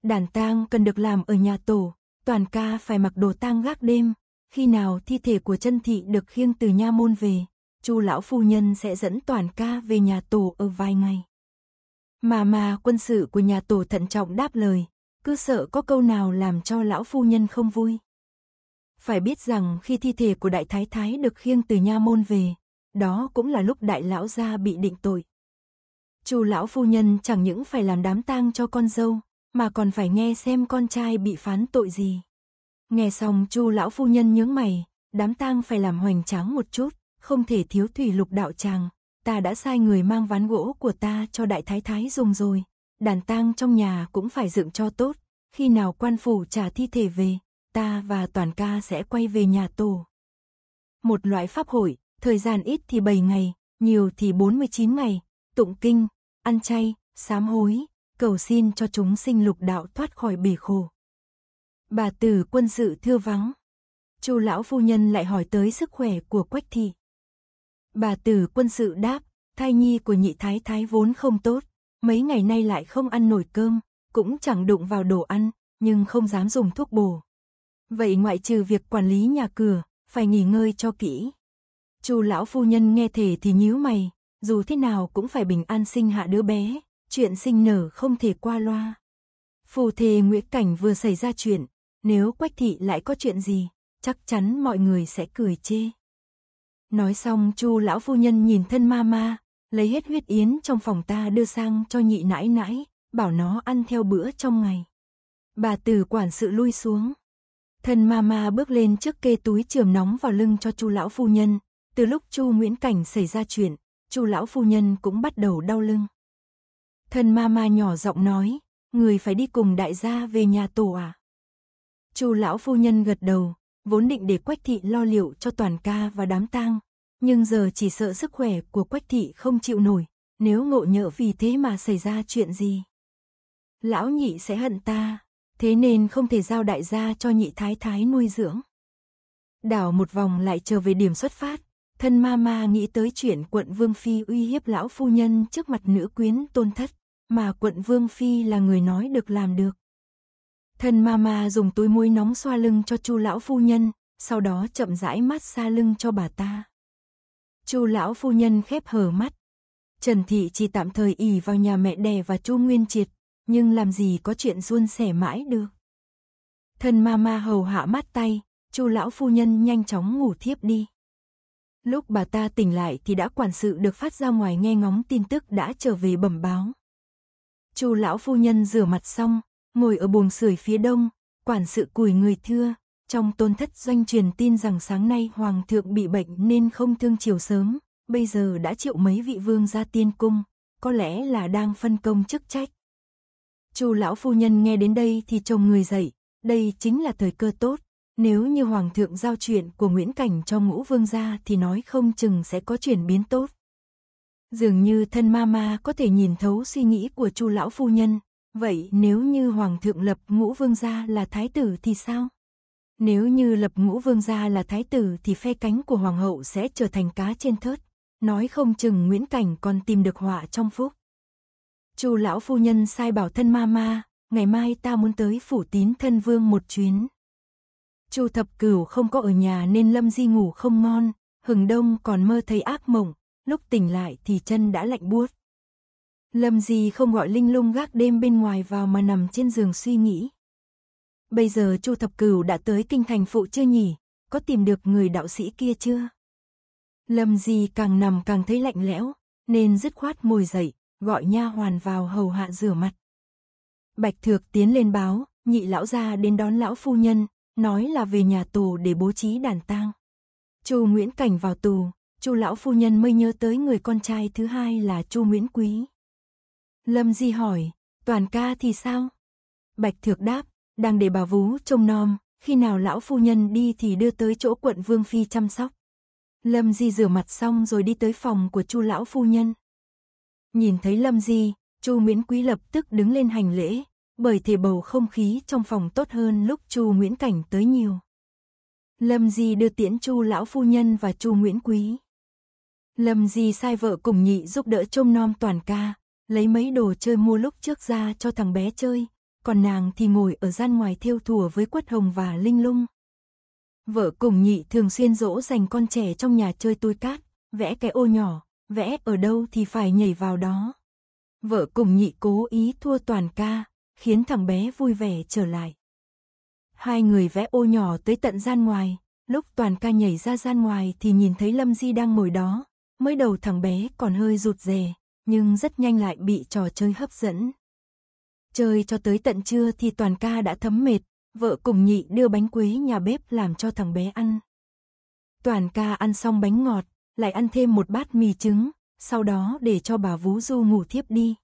Đàn tang cần được làm ở nhà tổ, toàn ca phải mặc đồ tang gác đêm, khi nào thi thể của chân thị được khiêng từ nha môn về, chu lão phu nhân sẽ dẫn toàn ca về nhà tổ ở vài ngày. Mà mà quân sự của nhà tổ thận trọng đáp lời, cứ sợ có câu nào làm cho lão phu nhân không vui. Phải biết rằng khi thi thể của đại thái thái được khiêng từ nha môn về, đó cũng là lúc đại lão gia bị định tội. Chu lão phu nhân chẳng những phải làm đám tang cho con dâu, mà còn phải nghe xem con trai bị phán tội gì. Nghe xong Chu lão phu nhân nhướng mày, đám tang phải làm hoành tráng một chút, không thể thiếu thủy lục đạo tràng, ta đã sai người mang ván gỗ của ta cho đại thái thái dùng rồi, đàn tang trong nhà cũng phải dựng cho tốt, khi nào quan phủ trả thi thể về, ta và toàn ca sẽ quay về nhà tổ. Một loại pháp hội, thời gian ít thì 7 ngày, nhiều thì 49 ngày, tụng kinh, ăn chay, sám hối, cầu xin cho chúng sinh lục đạo thoát khỏi bể khổ. Bà tử quân sự thưa vắng. Chu lão phu nhân lại hỏi tới sức khỏe của Quách thị. Bà tử quân sự đáp, thai nhi của nhị thái thái vốn không tốt, Mấy ngày nay lại không ăn nổi cơm, cũng chẳng đụng vào đồ ăn, nhưng không dám dùng thuốc bổ. Vậy ngoại trừ việc quản lý nhà cửa, phải nghỉ ngơi cho kỹ. Chu lão phu nhân nghe thể thì nhíu mày, dù thế nào cũng phải bình an sinh hạ đứa bé, chuyện sinh nở không thể qua loa. Phù thề Nguyễn Cảnh vừa xảy ra chuyện, nếu Quách Thị lại có chuyện gì, chắc chắn mọi người sẽ cười chê. Nói xong Chu lão phu nhân nhìn thân ma ma, lấy hết huyết yến trong phòng ta đưa sang cho nhị nãi nãi, bảo nó ăn theo bữa trong ngày. Bà tử quản sự lui xuống. Thân ma ma bước lên trước kê túi chườm nóng vào lưng cho chu lão phu nhân. Từ lúc chu Nguyễn Cảnh xảy ra chuyện, chu lão phu nhân cũng bắt đầu đau lưng. Thân ma ma nhỏ giọng nói, người phải đi cùng đại gia về nhà tổ à? Chu lão phu nhân gật đầu, vốn định để quách thị lo liệu cho toàn ca và đám tang, nhưng giờ chỉ sợ sức khỏe của Quách Thị không chịu nổi, nếu ngộ nhỡ vì thế mà xảy ra chuyện gì. Lão nhị sẽ hận ta, thế nên không thể giao đại gia cho nhị thái thái nuôi dưỡng. Đảo một vòng lại trở về điểm xuất phát, thân ma ma nghĩ tới chuyện quận Vương Phi uy hiếp lão phu nhân trước mặt nữ quyến tôn thất, mà quận Vương Phi là người nói được làm được. Thân ma ma dùng túi muối nóng xoa lưng cho chu lão phu nhân, sau đó chậm rãi mát xa lưng cho bà ta. Chu lão phu nhân khép hờ mắt. Trần Thị chỉ tạm thời ỉ vào nhà mẹ đẻ và Chu Nguyên Triệt, nhưng làm gì có chuyện run sẻ mãi được. Thân ma ma hầu hạ mắt tay, Chu lão phu nhân nhanh chóng ngủ thiếp đi. Lúc bà ta tỉnh lại thì đã quản sự được phát ra ngoài nghe ngóng tin tức đã trở về bẩm báo. Chu lão phu nhân rửa mặt xong, ngồi ở buồng sưởi phía đông, quản sự cùi người thưa, trong tôn thất doanh truyền tin rằng sáng nay hoàng thượng bị bệnh nên không thương chiều sớm, bây giờ đã triệu mấy vị vương ra tiên cung, có lẽ là đang phân công chức trách. Chu lão phu nhân nghe đến đây thì chồng người dậy, đây chính là thời cơ tốt, nếu như hoàng thượng giao chuyện của Nguyễn Cảnh cho ngũ vương gia thì nói không chừng sẽ có chuyển biến tốt. Dường như thân ma ma có thể nhìn thấu suy nghĩ của Chu lão phu nhân, vậy nếu như hoàng thượng lập ngũ vương gia là thái tử thì sao? Nếu như lập ngũ vương gia là thái tử thì phe cánh của hoàng hậu sẽ trở thành cá trên thớt, nói không chừng Nguyễn Cảnh còn tìm được họa trong phúc. Chu lão phu nhân sai bảo thân ma ma, ngày mai ta muốn tới phủ tín thân vương một chuyến. Chu thập cửu không có ở nhà nên Lâm Di ngủ không ngon, hừng đông còn mơ thấy ác mộng, lúc tỉnh lại thì chân đã lạnh buốt. Lâm Di không gọi linh lung gác đêm bên ngoài vào mà nằm trên giường suy nghĩ. Bây giờ Chu Thập Cửu đã tới kinh thành phụ chưa nhỉ? Có tìm được người đạo sĩ kia chưa? Lâm Di càng nằm càng thấy lạnh lẽo, nên dứt khoát ngồi dậy, gọi nha hoàn vào hầu hạ rửa mặt. Bạch Thược tiến lên báo, nhị lão gia đến đón lão phu nhân, nói là về nhà tù để bố trí đàn tang. Chu Nguyễn Cảnh vào tù, Chu lão phu nhân mới nhớ tới người con trai thứ hai là Chu Nguyễn Quý. Lâm Di hỏi, toàn ca thì sao? Bạch Thược đáp, đang để bà vú trông nom, khi nào lão phu nhân đi thì đưa tới chỗ quận Vương Phi chăm sóc. Lâm Di rửa mặt xong rồi đi tới phòng của chu lão phu nhân. Nhìn thấy Lâm Di, chu Nguyễn Quý lập tức đứng lên hành lễ, bởi thể bầu không khí trong phòng tốt hơn lúc chu Nguyễn Cảnh tới nhiều. Lâm Di đưa tiễn chu lão phu nhân và chu Nguyễn Quý. Lâm Di sai vợ cùng nhị giúp đỡ trông nom toàn ca, lấy mấy đồ chơi mua lúc trước ra cho thằng bé chơi, còn nàng thì ngồi ở gian ngoài thêu thùa với quất hồng và linh lung. Vợ cùng nhị thường xuyên dỗ dành con trẻ trong nhà chơi tôi cát, vẽ cái ô nhỏ, vẽ ở đâu thì phải nhảy vào đó. Vợ cùng nhị cố ý thua toàn ca, khiến thằng bé vui vẻ trở lại. Hai người vẽ ô nhỏ tới tận gian ngoài, lúc toàn ca nhảy ra gian ngoài thì nhìn thấy Lâm Di đang ngồi đó, mới đầu thằng bé còn hơi rụt rè, nhưng rất nhanh lại bị trò chơi hấp dẫn. Chơi cho tới tận trưa thì toàn ca đã thấm mệt, vợ cùng nhị đưa bánh quế nhà bếp làm cho thằng bé ăn. Toàn ca ăn xong bánh ngọt, lại ăn thêm một bát mì trứng, sau đó để cho bà Vũ Du ngủ thiếp đi.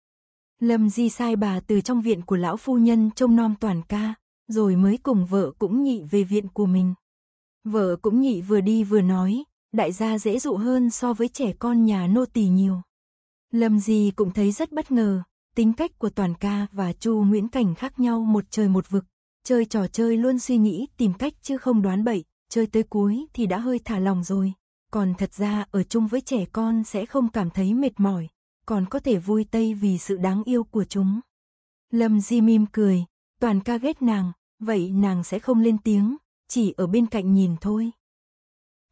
Lâm Di sai bà từ trong viện của lão phu nhân trông nom toàn ca, rồi mới cùng vợ cũng nhị về viện của mình. Vợ cũng nhị vừa đi vừa nói, đại gia dễ dụ hơn so với trẻ con nhà nô tỳ nhiều. Lâm Di cũng thấy rất bất ngờ, Tính cách của Toàn ca và Chu Nguyễn Cảnh khác nhau một trời một vực. Chơi trò chơi luôn suy nghĩ tìm cách chứ không đoán bậy, chơi tới cuối thì đã hơi thả lòng rồi. Còn thật ra ở chung với trẻ con sẽ không cảm thấy mệt mỏi, còn có thể vui tây vì sự đáng yêu của chúng. Lâm Di mỉm cười, Toàn ca ghét nàng, vậy nàng sẽ không lên tiếng, chỉ ở bên cạnh nhìn thôi.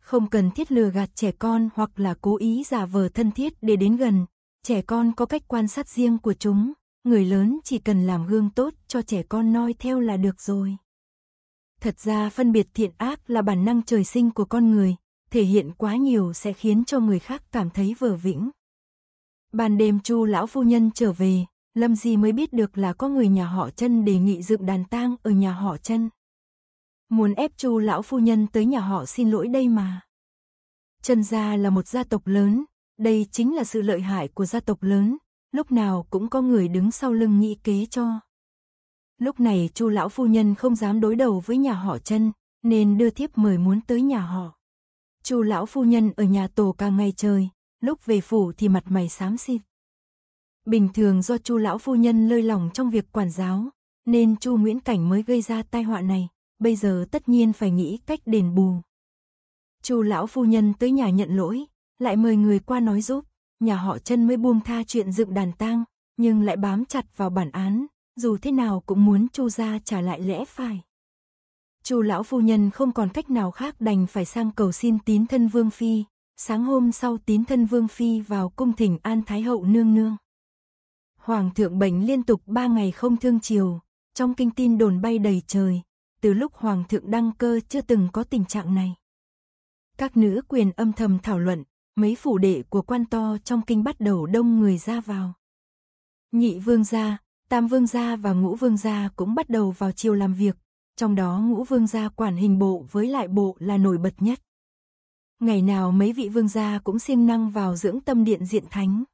Không cần thiết lừa gạt trẻ con hoặc là cố ý giả vờ thân thiết để đến gần, Trẻ con có cách quan sát riêng của chúng, người lớn chỉ cần làm gương tốt cho trẻ con noi theo là được rồi. Thật ra phân biệt thiện ác là bản năng trời sinh của con người, thể hiện quá nhiều sẽ khiến cho người khác cảm thấy vờ vĩnh. Ban đêm Chu lão phu nhân trở về, Lâm Di mới biết được là có người nhà họ Chân đề nghị dựng đàn tang ở nhà họ Chân. Muốn ép Chu lão phu nhân tới nhà họ xin lỗi đây mà. Chân gia là một gia tộc lớn, đây chính là sự lợi hại của gia tộc lớn, lúc nào cũng có người đứng sau lưng nghĩ kế cho. Lúc này Chu lão phu nhân không dám đối đầu với nhà họ Chân, nên đưa thiếp mời muốn tới nhà họ. Chu lão phu nhân ở nhà tổ càng ngày chơi, lúc về phủ thì mặt mày xám xịt. Bình thường do Chu lão phu nhân lơi lỏng trong việc quản giáo, nên Chu Nguyễn Cảnh mới gây ra tai họa này, bây giờ tất nhiên phải nghĩ cách đền bù. Chu lão phu nhân tới nhà nhận lỗi, lại mời người qua nói giúp, nhà họ chân mới buông tha chuyện dựng đàn tang, nhưng lại bám chặt vào bản án, dù thế nào cũng muốn chu gia trả lại lẽ phải. Chu lão phu nhân không còn cách nào khác đành phải sang cầu xin tín thân vương phi, sáng hôm sau tín thân vương phi vào cung thỉnh an thái hậu nương nương. Hoàng thượng bệnh liên tục ba ngày không thương chiều, trong kinh tin đồn bay đầy trời, từ lúc hoàng thượng đăng cơ chưa từng có tình trạng này. Các nữ quyền âm thầm thảo luận, mấy phủ đệ của quan to trong kinh bắt đầu đông người ra vào. Nhị vương gia, tam vương gia và ngũ vương gia cũng bắt đầu vào chiều làm việc, trong đó ngũ vương gia quản hình bộ với lại bộ là nổi bật nhất. Ngày nào mấy vị vương gia cũng siêng năng vào dưỡng tâm điện diện thánh.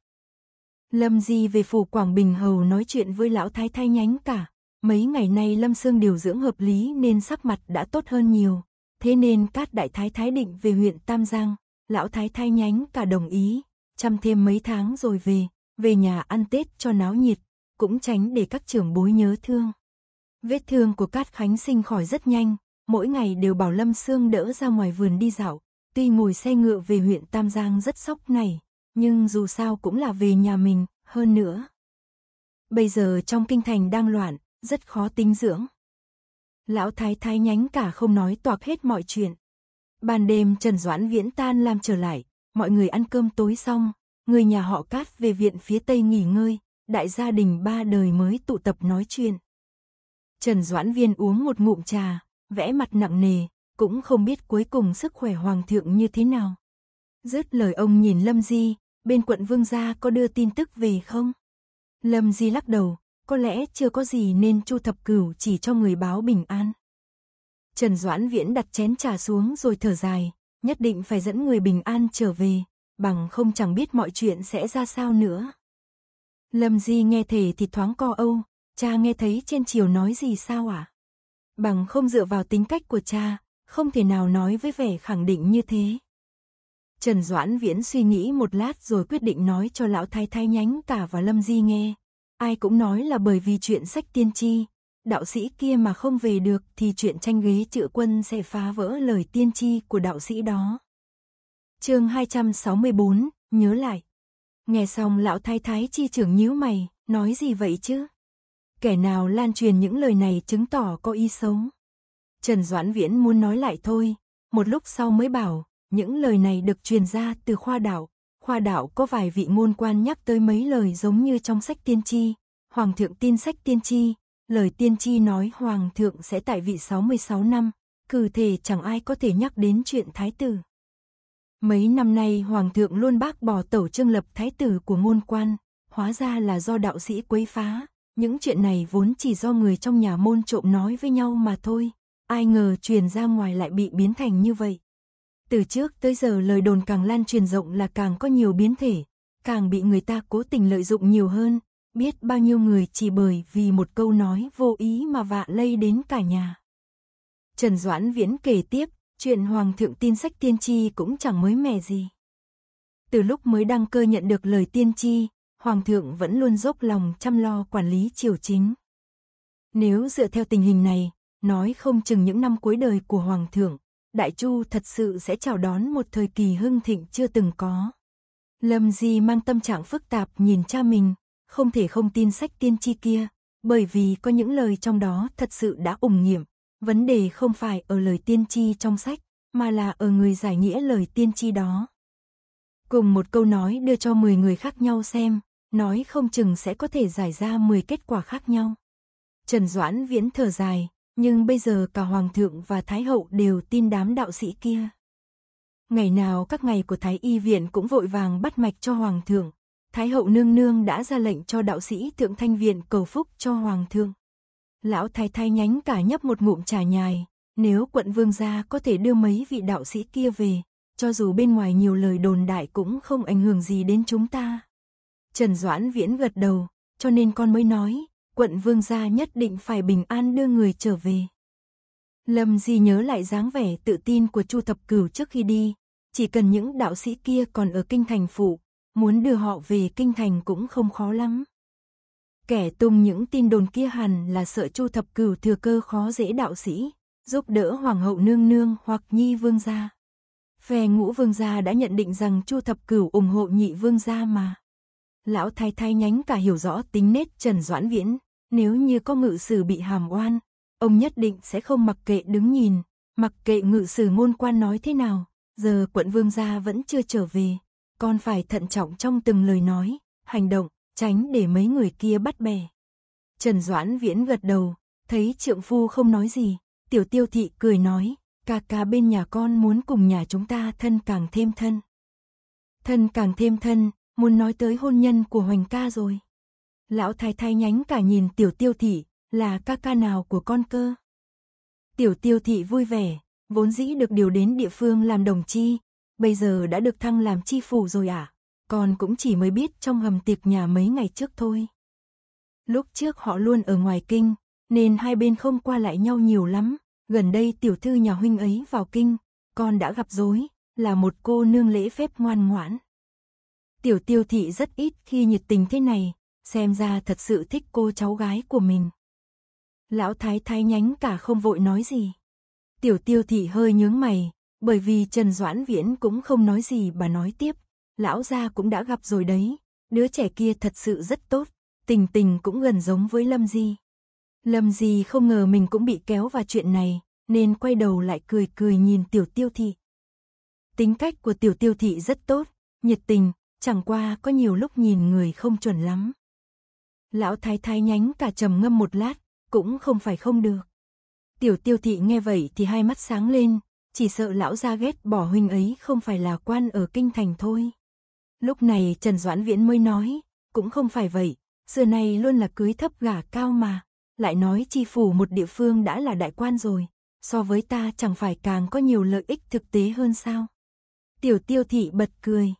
Lâm Di về phủ Quảng Bình Hầu nói chuyện với lão thái thái nhánh cả. Mấy ngày nay Lâm Sương điều dưỡng hợp lý nên sắc mặt đã tốt hơn nhiều. Thế nên Cát Đại Thái Thái định về huyện Tam Giang, lão thái thái nhánh cả đồng ý, chăm thêm mấy tháng rồi về, về nhà ăn Tết cho náo nhiệt, cũng tránh để các trưởng bối nhớ thương. Vết thương của Cát Khánh sinh khỏi rất nhanh, mỗi ngày đều bảo Lâm Sương đỡ ra ngoài vườn đi dạo, tuy ngồi xe ngựa về huyện Tam Giang rất sốc này, nhưng dù sao cũng là về nhà mình, hơn nữa. Bây giờ trong kinh thành đang loạn, rất khó tính dưỡng. Lão thái thái nhánh cả không nói toạc hết mọi chuyện, Ban đêm Trần Doãn Viễn tan làm trở lại, mọi người ăn cơm tối xong, người nhà họ Cát về viện phía Tây nghỉ ngơi, đại gia đình ba đời mới tụ tập nói chuyện. Trần Doãn Viên uống một ngụm trà, vẽ mặt nặng nề, cũng không biết cuối cùng sức khỏe hoàng thượng như thế nào. Dứt lời ông nhìn Lâm Di, bên quận Vương Gia có đưa tin tức về không? Lâm Di lắc đầu, có lẽ chưa có gì nên Chu Thập Cửu chỉ cho người báo bình an. Trần Doãn Viễn đặt chén trà xuống rồi thở dài, nhất định phải dẫn người bình an trở về, bằng không chẳng biết mọi chuyện sẽ ra sao nữa. Lâm Di nghe thể thì thoáng co âu, cha nghe thấy trên chiều nói gì sao ạ? Bằng không dựa vào tính cách của cha, không thể nào nói với vẻ khẳng định như thế. Trần Doãn Viễn suy nghĩ một lát rồi quyết định nói cho lão thái thái nhánh cả và Lâm Di nghe. Ai cũng nói là bởi vì chuyện sách tiên tri, đạo sĩ kia mà không về được thì chuyện tranh ghế chữ quân sẽ phá vỡ lời tiên tri của đạo sĩ đó. chương 264, nhớ lại. Nghe xong lão thái thái chi trưởng nhíu mày, nói gì vậy chứ? Kẻ nào lan truyền những lời này chứng tỏ có ý xấu. Trần Doãn Viễn muốn nói lại thôi, một lúc sau mới bảo, những lời này được truyền ra từ khoa đạo. Khoa đạo có vài vị ngôn quan nhắc tới mấy lời giống như trong sách tiên tri. Hoàng thượng tin sách tiên tri, lời tiên tri nói Hoàng thượng sẽ tại vị 66 năm, cử thể chẳng ai có thể nhắc đến chuyện thái tử. Mấy năm nay Hoàng thượng luôn bác bỏ tổ trương lập thái tử của ngôn quan, hóa ra là do đạo sĩ quấy phá, những chuyện này vốn chỉ do người trong nhà môn trộm nói với nhau mà thôi, ai ngờ truyền ra ngoài lại bị biến thành như vậy. Từ trước tới giờ lời đồn càng lan truyền rộng là càng có nhiều biến thể, càng bị người ta cố tình lợi dụng nhiều hơn, Biết bao nhiêu người chỉ bởi vì một câu nói vô ý mà vạ lây đến cả nhà. Trần Doãn Viễn kể tiếp, chuyện Hoàng thượng tin sách tiên tri cũng chẳng mới mẻ gì. Từ lúc mới đăng cơ nhận được lời tiên tri, Hoàng thượng vẫn luôn dốc lòng chăm lo quản lý triều chính. Nếu dựa theo tình hình này, nói không chừng những năm cuối đời của Hoàng thượng, Đại Chu thật sự sẽ chào đón một thời kỳ hưng thịnh chưa từng có. Lâm Di mang tâm trạng phức tạp nhìn cha mình, không thể không tin sách tiên tri kia, bởi vì có những lời trong đó thật sự đã ủng nghiệm. Vấn đề không phải ở lời tiên tri trong sách, mà là ở người giải nghĩa lời tiên tri đó. Cùng một câu nói đưa cho 10 người khác nhau xem, nói không chừng sẽ có thể giải ra 10 kết quả khác nhau. Trần Doãn Viễn thở dài, nhưng bây giờ cả Hoàng thượng và Thái hậu đều tin đám đạo sĩ kia. Ngày nào các ngày của Thái y viện cũng vội vàng bắt mạch cho Hoàng thượng, Thái hậu nương nương đã ra lệnh cho đạo sĩ thượng thanh viện cầu phúc cho hoàng thương. Lão thái thái nhánh cả nhấp một ngụm trà nhài, nếu quận vương gia có thể đưa mấy vị đạo sĩ kia về, cho dù bên ngoài nhiều lời đồn đại cũng không ảnh hưởng gì đến chúng ta. Trần Doãn Viễn gật đầu, cho nên con mới nói, quận vương gia nhất định phải bình an đưa người trở về. Lâm Di nhớ lại dáng vẻ tự tin của Chu Thập Cửu trước khi đi, chỉ cần những đạo sĩ kia còn ở kinh thành phủ muốn đưa họ về kinh thành cũng không khó lắm. Kẻ tung những tin đồn kia hẳn là sợ Chu Thập Cửu thừa cơ khó dễ đạo sĩ, giúp đỡ hoàng hậu nương nương hoặc nhi vương gia. Phe ngũ vương gia đã nhận định rằng Chu Thập Cửu ủng hộ nhị vương gia mà. Lão thái thái nhánh cả hiểu rõ tính nết Trần Doãn Viễn, nếu như có ngự sử bị hàm oan, ông nhất định sẽ không mặc kệ đứng nhìn, mặc kệ ngự sử ngôn quan nói thế nào, giờ quận vương gia vẫn chưa trở về, con phải thận trọng trong từng lời nói, hành động, tránh để mấy người kia bắt bè. Trần Doãn Viễn gật đầu, thấy trượng phu không nói gì, tiểu tiêu thị cười nói, ca ca bên nhà con muốn cùng nhà chúng ta thân càng thêm thân. Thân càng thêm thân, muốn nói tới hôn nhân của Hoành ca rồi. Lão thái thái nhánh cả nhìn tiểu tiêu thị, là ca ca nào của con cơ. Tiểu tiêu thị vui vẻ, vốn dĩ được điều đến địa phương làm đồng chi, bây giờ đã được thăng làm chi phủ rồi à? Con cũng chỉ mới biết trong hầm tiệc nhà mấy ngày trước thôi. Lúc trước họ luôn ở ngoài kinh, nên hai bên không qua lại nhau nhiều lắm. Gần đây tiểu thư nhà huynh ấy vào kinh, con đã gặp dối, là một cô nương lễ phép ngoan ngoãn. Tiểu tiêu thị rất ít khi nhiệt tình thế này, xem ra thật sự thích cô cháu gái của mình. Lão thái thái nhánh cả không vội nói gì. Tiểu tiêu thị hơi nhướng mày, bởi vì Trần Doãn Viễn cũng không nói gì bà nói tiếp, lão gia cũng đã gặp rồi đấy, đứa trẻ kia thật sự rất tốt, tình tình cũng gần giống với Lâm Di. Lâm Di không ngờ mình cũng bị kéo vào chuyện này, nên quay đầu lại cười cười nhìn tiểu tiêu thị. Tính cách của tiểu tiêu thị rất tốt, nhiệt tình, chẳng qua có nhiều lúc nhìn người không chuẩn lắm. Lão thái thái nhánh cả trầm ngâm một lát, cũng không phải không được. Tiểu tiêu thị nghe vậy thì hai mắt sáng lên, chỉ sợ lão gia ghét bỏ huynh ấy không phải là quan ở kinh thành thôi. Lúc này Trần Doãn Viễn mới nói, cũng không phải vậy, xưa nay luôn là cưới thấp gả cao mà, lại nói chi phủ một địa phương đã là đại quan rồi, so với ta chẳng phải càng có nhiều lợi ích thực tế hơn sao. Tiểu tiêu thị bật cười.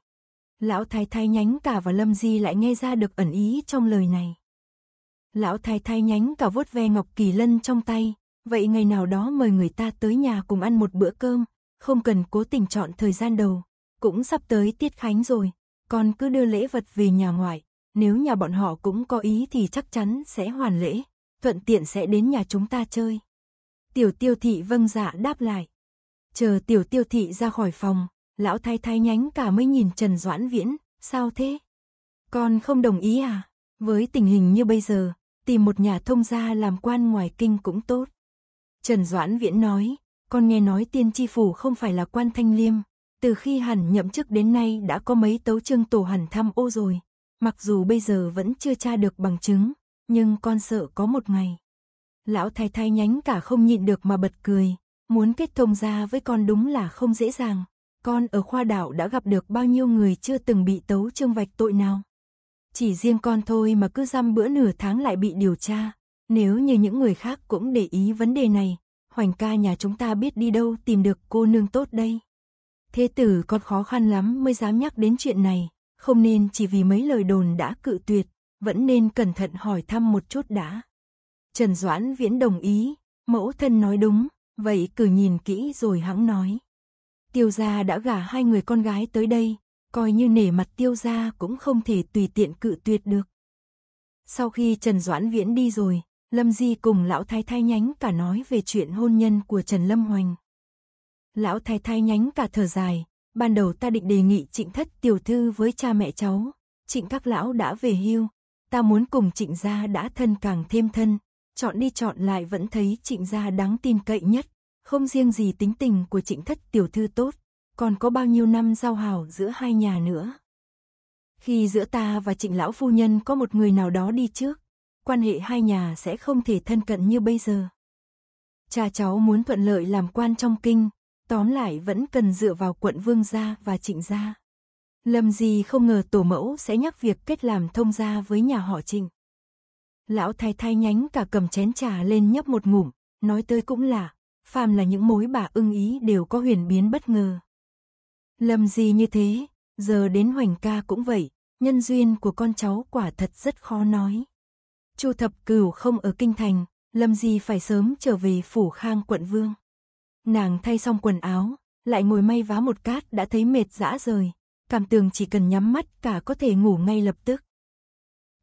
Lão thái thái nhánh cả và Lâm Di lại nghe ra được ẩn ý trong lời này. Lão thái thái nhánh cả vuốt ve Ngọc Kỳ Lân trong tay, Vậy ngày nào đó mời người ta tới nhà cùng ăn một bữa cơm, không cần cố tình chọn thời gian đầu, cũng sắp tới tiết khánh rồi, con cứ đưa lễ vật về nhà ngoại, nếu nhà bọn họ cũng có ý thì chắc chắn sẽ hoàn lễ, thuận tiện sẽ đến nhà chúng ta chơi. Tiểu tiêu thị vâng dạ đáp lại. Chờ tiểu tiêu thị ra khỏi phòng, lão thái thái nhánh cả mới nhìn Trần Doãn Viễn, sao thế? Con không đồng ý à? Với tình hình như bây giờ, tìm một nhà thông gia làm quan ngoài kinh cũng tốt. Trần Doãn Viễn nói, con nghe nói tiên tri phủ không phải là quan thanh liêm. Từ khi hẳn nhậm chức đến nay đã có mấy tấu trương tổ hẳn thăm ô rồi. Mặc dù bây giờ vẫn chưa tra được bằng chứng, nhưng con sợ có một ngày. Lão thái thái nhánh cả không nhịn được mà bật cười, muốn kết thông ra với con đúng là không dễ dàng. Con ở khoa đảo đã gặp được bao nhiêu người chưa từng bị tấu trương vạch tội nào. Chỉ riêng con thôi mà cứ dăm bữa nửa tháng lại bị điều tra, nếu như những người khác cũng để ý vấn đề này, Hoành ca nhà chúng ta biết đi đâu tìm được cô nương tốt đây. Thế tử còn khó khăn lắm mới dám nhắc đến chuyện này, không nên chỉ vì mấy lời đồn đã cự tuyệt, vẫn nên cẩn thận hỏi thăm một chút đã. Trần Doãn Viễn đồng ý, mẫu thân nói đúng, vậy cử nhìn kỹ rồi hãng nói. Tiêu gia đã gả hai người con gái tới đây, coi như nể mặt tiêu gia cũng không thể tùy tiện cự tuyệt được. Sau khi Trần Doãn Viễn đi rồi, Lâm Di cùng lão thái thái nhánh cả nói về chuyện hôn nhân của Trần Lâm Hoành. Lão thái thái nhánh cả thở dài, ban đầu ta định đề nghị trịnh thất tiểu thư với cha mẹ cháu, trịnh các lão đã về hưu, ta muốn cùng trịnh gia đã thân càng thêm thân, chọn đi chọn lại vẫn thấy trịnh gia đáng tin cậy nhất, không riêng gì tính tình của trịnh thất tiểu thư tốt, còn có bao nhiêu năm giao hảo giữa hai nhà nữa. Khi giữa ta và trịnh lão phu nhân có một người nào đó đi trước, quan hệ hai nhà sẽ không thể thân cận như bây giờ. Cha cháu muốn thuận lợi làm quan trong kinh, tóm lại vẫn cần dựa vào quận Vương gia và Trịnh gia. Lâm gì không ngờ tổ mẫu sẽ nhắc việc kết làm thông gia với nhà họ Trịnh. Lão thái thái nhánh cả cầm chén trà lên nhấp một ngụm, nói tới cũng là, phàm là những mối bà ưng ý đều có huyền biến bất ngờ. Lâm gì như thế, giờ đến Hoành ca cũng vậy, nhân duyên của con cháu quả thật rất khó nói. Chu Thập Cửu không ở kinh thành, Lâm Di phải sớm trở về phủ Khang quận Vương. Nàng thay xong quần áo, lại ngồi may vá một cát đã thấy mệt dã rời, cảm tưởng chỉ cần nhắm mắt cả có thể ngủ ngay lập tức.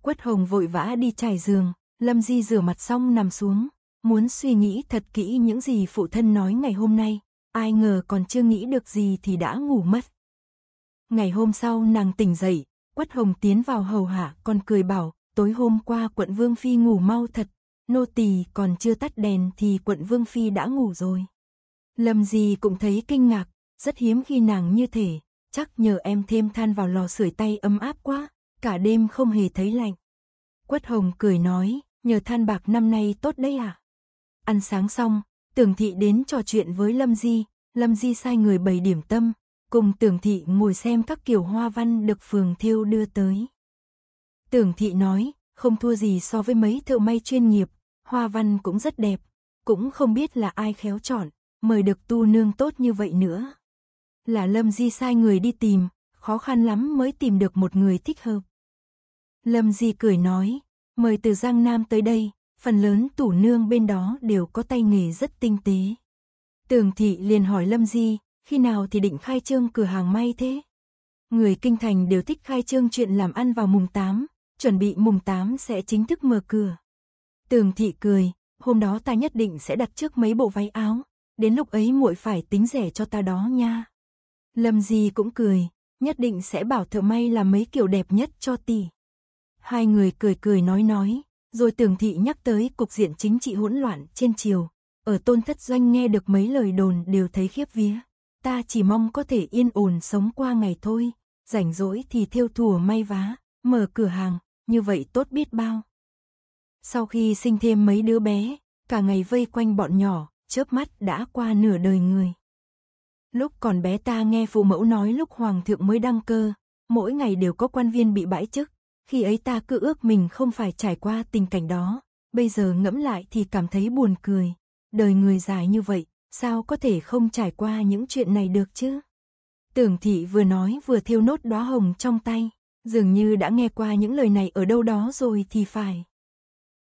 Quất Hồng vội vã đi trải giường, Lâm Di rửa mặt xong nằm xuống, muốn suy nghĩ thật kỹ những gì phụ thân nói ngày hôm nay, ai ngờ còn chưa nghĩ được gì thì đã ngủ mất. Ngày hôm sau nàng tỉnh dậy, Quất Hồng tiến vào hầu hạ còn cười bảo, tối hôm qua quận Vương Phi ngủ mau thật, nô tỳ còn chưa tắt đèn thì quận Vương Phi đã ngủ rồi. Lâm Di cũng thấy kinh ngạc, rất hiếm khi nàng như thế. chắc nhờ em thêm than vào lò sưởi tay ấm áp quá, cả đêm không hề thấy lạnh. Quất Hồng cười nói, nhờ than bạc năm nay tốt đấy à? Ăn sáng xong, Tưởng Thị đến trò chuyện với Lâm Di, Lâm Di sai người bày điểm tâm, cùng Tưởng Thị ngồi xem các kiểu hoa văn được phường thiêu đưa tới. Tưởng thị nói, không thua gì so với mấy thợ may chuyên nghiệp, hoa văn cũng rất đẹp, cũng không biết là ai khéo chọn, mời được tu nương tốt như vậy nữa. Là Lâm Di sai người đi tìm, khó khăn lắm mới tìm được một người thích hợp. Lâm Di cười nói, mời từ Giang Nam tới đây, phần lớn tủ nương bên đó đều có tay nghề rất tinh tế. Tường thị liền hỏi Lâm Di, khi nào thì định khai trương cửa hàng may thế? Người kinh thành đều thích khai trương chuyện làm ăn vào mùng 8, chuẩn bị mùng 8 sẽ chính thức mở cửa. Tường thị cười, hôm đó ta nhất định sẽ đặt trước mấy bộ váy áo, đến lúc ấy muội phải tính rẻ cho ta đó nha. Lâm Di cũng cười, nhất định sẽ bảo thợ may là mấy kiểu đẹp nhất cho tỷ. Hai người cười cười nói nói, rồi tường thị nhắc tới cục diện chính trị hỗn loạn trên chiều. Ở tôn thất doanh nghe được mấy lời đồn đều thấy khiếp vía. Ta chỉ mong có thể yên ổn sống qua ngày thôi, rảnh rỗi thì thiêu thùa may vá, mở cửa hàng, như vậy tốt biết bao. Sau khi sinh thêm mấy đứa bé, cả ngày vây quanh bọn nhỏ, chớp mắt đã qua nửa đời người. Lúc còn bé ta nghe phụ mẫu nói lúc hoàng thượng mới đăng cơ, mỗi ngày đều có quan viên bị bãi chức, khi ấy ta cứ ước mình không phải trải qua tình cảnh đó, bây giờ ngẫm lại thì cảm thấy buồn cười. Đời người dài như vậy, sao có thể không trải qua những chuyện này được chứ? Tưởng thị vừa nói vừa thiêu nốt đóa hồng trong tay. Dường như đã nghe qua những lời này ở đâu đó rồi thì phải.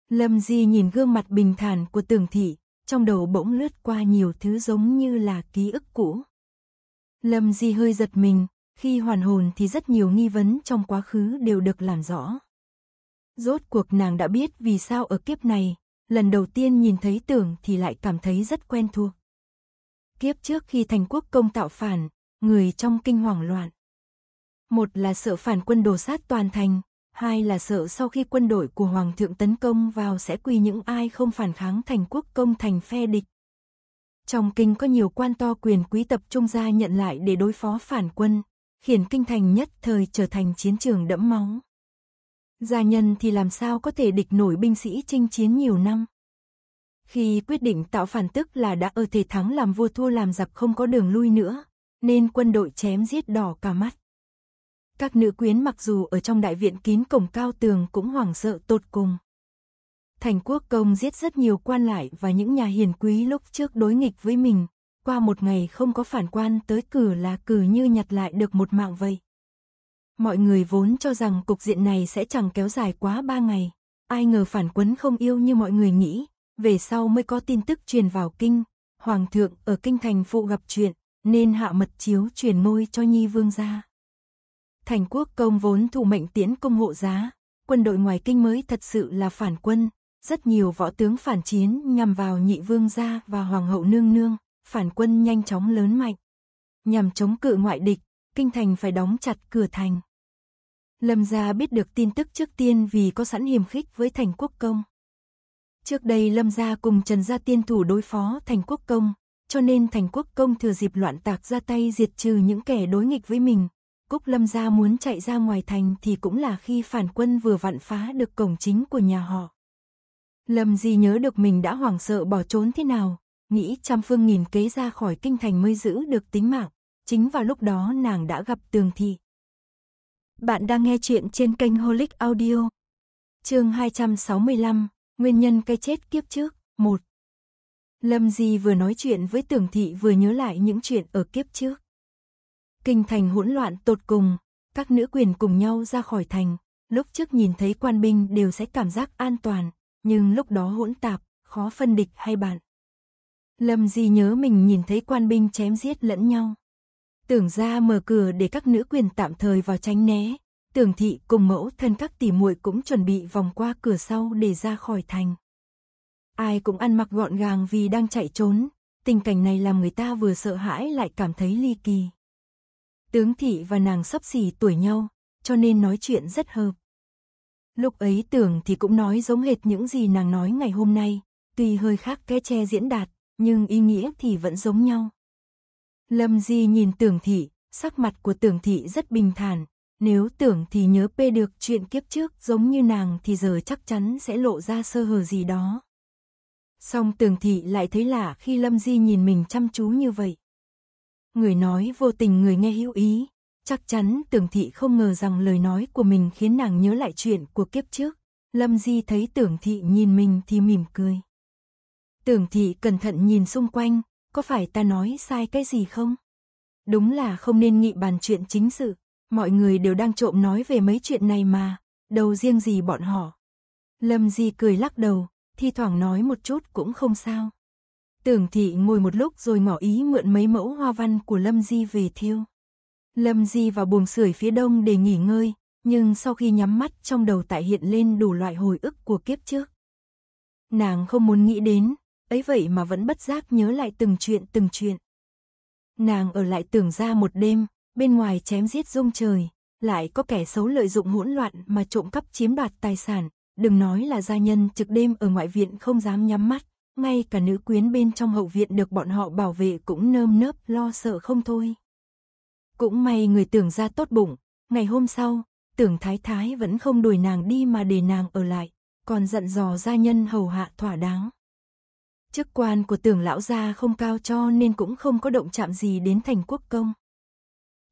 Lâm Di nhìn gương mặt bình thản của Tưởng Thị, trong đầu bỗng lướt qua nhiều thứ giống như là ký ức cũ. Lâm Di hơi giật mình, khi hoàn hồn thì rất nhiều nghi vấn trong quá khứ đều được làm rõ. Rốt cuộc nàng đã biết vì sao ở kiếp này, lần đầu tiên nhìn thấy tưởng thì lại cảm thấy rất quen thuộc. Kiếp trước khi thành quốc công tạo phản, người trong kinh hoảng loạn. Một là sợ phản quân đồ sát toàn thành, hai là sợ sau khi quân đội của Hoàng thượng tấn công vào sẽ quy những ai không phản kháng thành quốc công thành phe địch. Trong kinh có nhiều quan to quyền quý tập trung ra nhận lại để đối phó phản quân, khiến kinh thành nhất thời trở thành chiến trường đẫm máu. Gia nhân thì làm sao có thể địch nổi binh sĩ chinh chiến nhiều năm. Khi quyết định tạo phản tức là đã ở thể thắng làm vua thua làm giặc không có đường lui nữa, nên quân đội chém giết đỏ cả mắt. Các nữ quyến mặc dù ở trong đại viện kín cổng cao tường cũng hoảng sợ tột cùng. Thành quốc công giết rất nhiều quan lại và những nhà hiền quý lúc trước đối nghịch với mình, qua một ngày không có phản quan tới cử là cử như nhặt lại được một mạng vậy. Mọi người vốn cho rằng cục diện này sẽ chẳng kéo dài quá ba ngày, ai ngờ phản quấn không yêu như mọi người nghĩ, về sau mới có tin tức truyền vào kinh, hoàng thượng ở kinh thành phụ gặp chuyện, nên hạ mật chiếu truyền ngôi cho Nhi Vương gia. Thành quốc công vốn thụ mệnh tiến công hộ giá, quân đội ngoài kinh mới thật sự là phản quân, rất nhiều võ tướng phản chiến nhằm vào nhị vương gia và hoàng hậu nương nương, phản quân nhanh chóng lớn mạnh. Nhằm chống cự ngoại địch, kinh thành phải đóng chặt cửa thành. Lâm gia biết được tin tức trước tiên vì có sẵn hiềm khích với thành quốc công. Trước đây Lâm gia cùng Trần gia tiên thủ đối phó thành quốc công, cho nên thành quốc công thừa dịp loạn tạc ra tay diệt trừ những kẻ đối nghịch với mình, Cúc Lâm gia muốn chạy ra ngoài thành thì cũng là khi phản quân vừa vặn phá được cổng chính của nhà họ. Lâm Di nhớ được mình đã hoảng sợ bỏ trốn thế nào, nghĩ trăm phương nghìn kế ra khỏi kinh thành mới giữ được tính mạng, chính vào lúc đó nàng đã gặp Tường Thị. Bạn đang nghe chuyện trên kênh Holic Audio. Chương 265, nguyên nhân cái chết kiếp trước, 1. Lâm Di vừa nói chuyện với Tường Thị vừa nhớ lại những chuyện ở kiếp trước. Kinh thành hỗn loạn tột cùng, các nữ quyền cùng nhau ra khỏi thành. Lúc trước nhìn thấy quan binh đều sẽ cảm giác an toàn, nhưng lúc đó hỗn tạp, khó phân địch hay bạn. Lâm Di nhớ mình nhìn thấy quan binh chém giết lẫn nhau. Tưởng ra mở cửa để các nữ quyền tạm thời vào tránh né. Tưởng thị cùng mẫu thân các tỷ muội cũng chuẩn bị vòng qua cửa sau để ra khỏi thành. Ai cũng ăn mặc gọn gàng vì đang chạy trốn. Tình cảnh này làm người ta vừa sợ hãi lại cảm thấy ly kỳ. Tướng thị và nàng sắp xỉ tuổi nhau, cho nên nói chuyện rất hợp. Lúc ấy tưởng thì cũng nói giống hệt những gì nàng nói ngày hôm nay, tuy hơi khác cái che diễn đạt, nhưng ý nghĩa thì vẫn giống nhau. Lâm Di nhìn tưởng thị, sắc mặt của tưởng thị rất bình thản, nếu tưởng thì nhớ p được chuyện kiếp trước giống như nàng thì giờ chắc chắn sẽ lộ ra sơ hở gì đó. Song tưởng thị lại thấy lạ khi Lâm Di nhìn mình chăm chú như vậy người nói vô tình người nghe hữu ý. Chắc chắn tưởng thị không ngờ rằng lời nói của mình khiến nàng nhớ lại chuyện của kiếp trước. Lâm Di thấy tưởng thị nhìn mình thì mỉm cười. Tưởng thị cẩn thận nhìn xung quanh, có phải ta nói sai cái gì không? Đúng là không nên nghị bàn chuyện chính sự, mọi người đều đang trộm nói về mấy chuyện này mà, đâu riêng gì bọn họ. Lâm Di cười lắc đầu, thi thoảng nói một chút cũng không sao. Tưởng thị ngồi một lúc rồi ngỏ ý mượn mấy mẫu hoa văn của Lâm Di về thiêu. Lâm Di vào buồng sưởi phía đông để nghỉ ngơi, nhưng sau khi nhắm mắt trong đầu tại hiện lên đủ loại hồi ức của kiếp trước. Nàng không muốn nghĩ đến, ấy vậy mà vẫn bất giác nhớ lại từng chuyện từng chuyện. Nàng ở lại tưởng ra một đêm, bên ngoài chém giết rung trời, lại có kẻ xấu lợi dụng hỗn loạn mà trộm cắp chiếm đoạt tài sản, đừng nói là gia nhân trực đêm ở ngoại viện không dám nhắm mắt. Ngay cả nữ quyến bên trong hậu viện được bọn họ bảo vệ cũng nơm nớp lo sợ không thôi. Cũng may người tưởng ra tốt bụng, ngày hôm sau, tưởng thái thái vẫn không đuổi nàng đi mà để nàng ở lại, còn dặn dò gia nhân hầu hạ thỏa đáng. Chức quan của tưởng lão gia không cao cho nên cũng không có động chạm gì đến thành quốc công.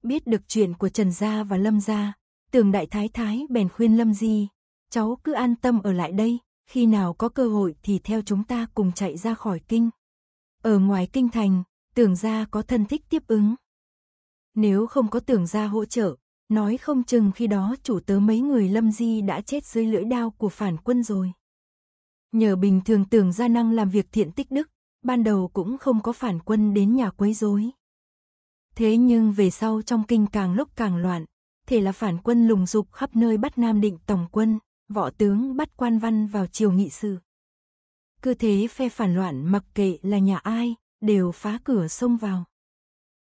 Biết được chuyện của Trần Gia và Lâm Gia, tưởng đại thái thái bèn khuyên Lâm Di, cháu cứ an tâm ở lại đây, khi nào có cơ hội thì theo chúng ta cùng chạy ra khỏi kinh. Ở ngoài kinh thành, tưởng gia có thân thích tiếp ứng. Nếu không có tưởng gia hỗ trợ, nói không chừng khi đó chủ tớ mấy người lâm di đã chết dưới lưỡi đao của phản quân rồi. Nhờ bình thường tưởng gia năng làm việc thiện tích đức, ban đầu cũng không có phản quân đến nhà quấy rối. Thế nhưng về sau trong kinh càng lúc càng loạn, thể là phản quân lùng dục khắp nơi bắt Nam Định tổng quân, võ tướng bắt quan văn vào triều nghị sự. Cứ thế phe phản loạn mặc kệ là nhà ai, đều phá cửa xông vào.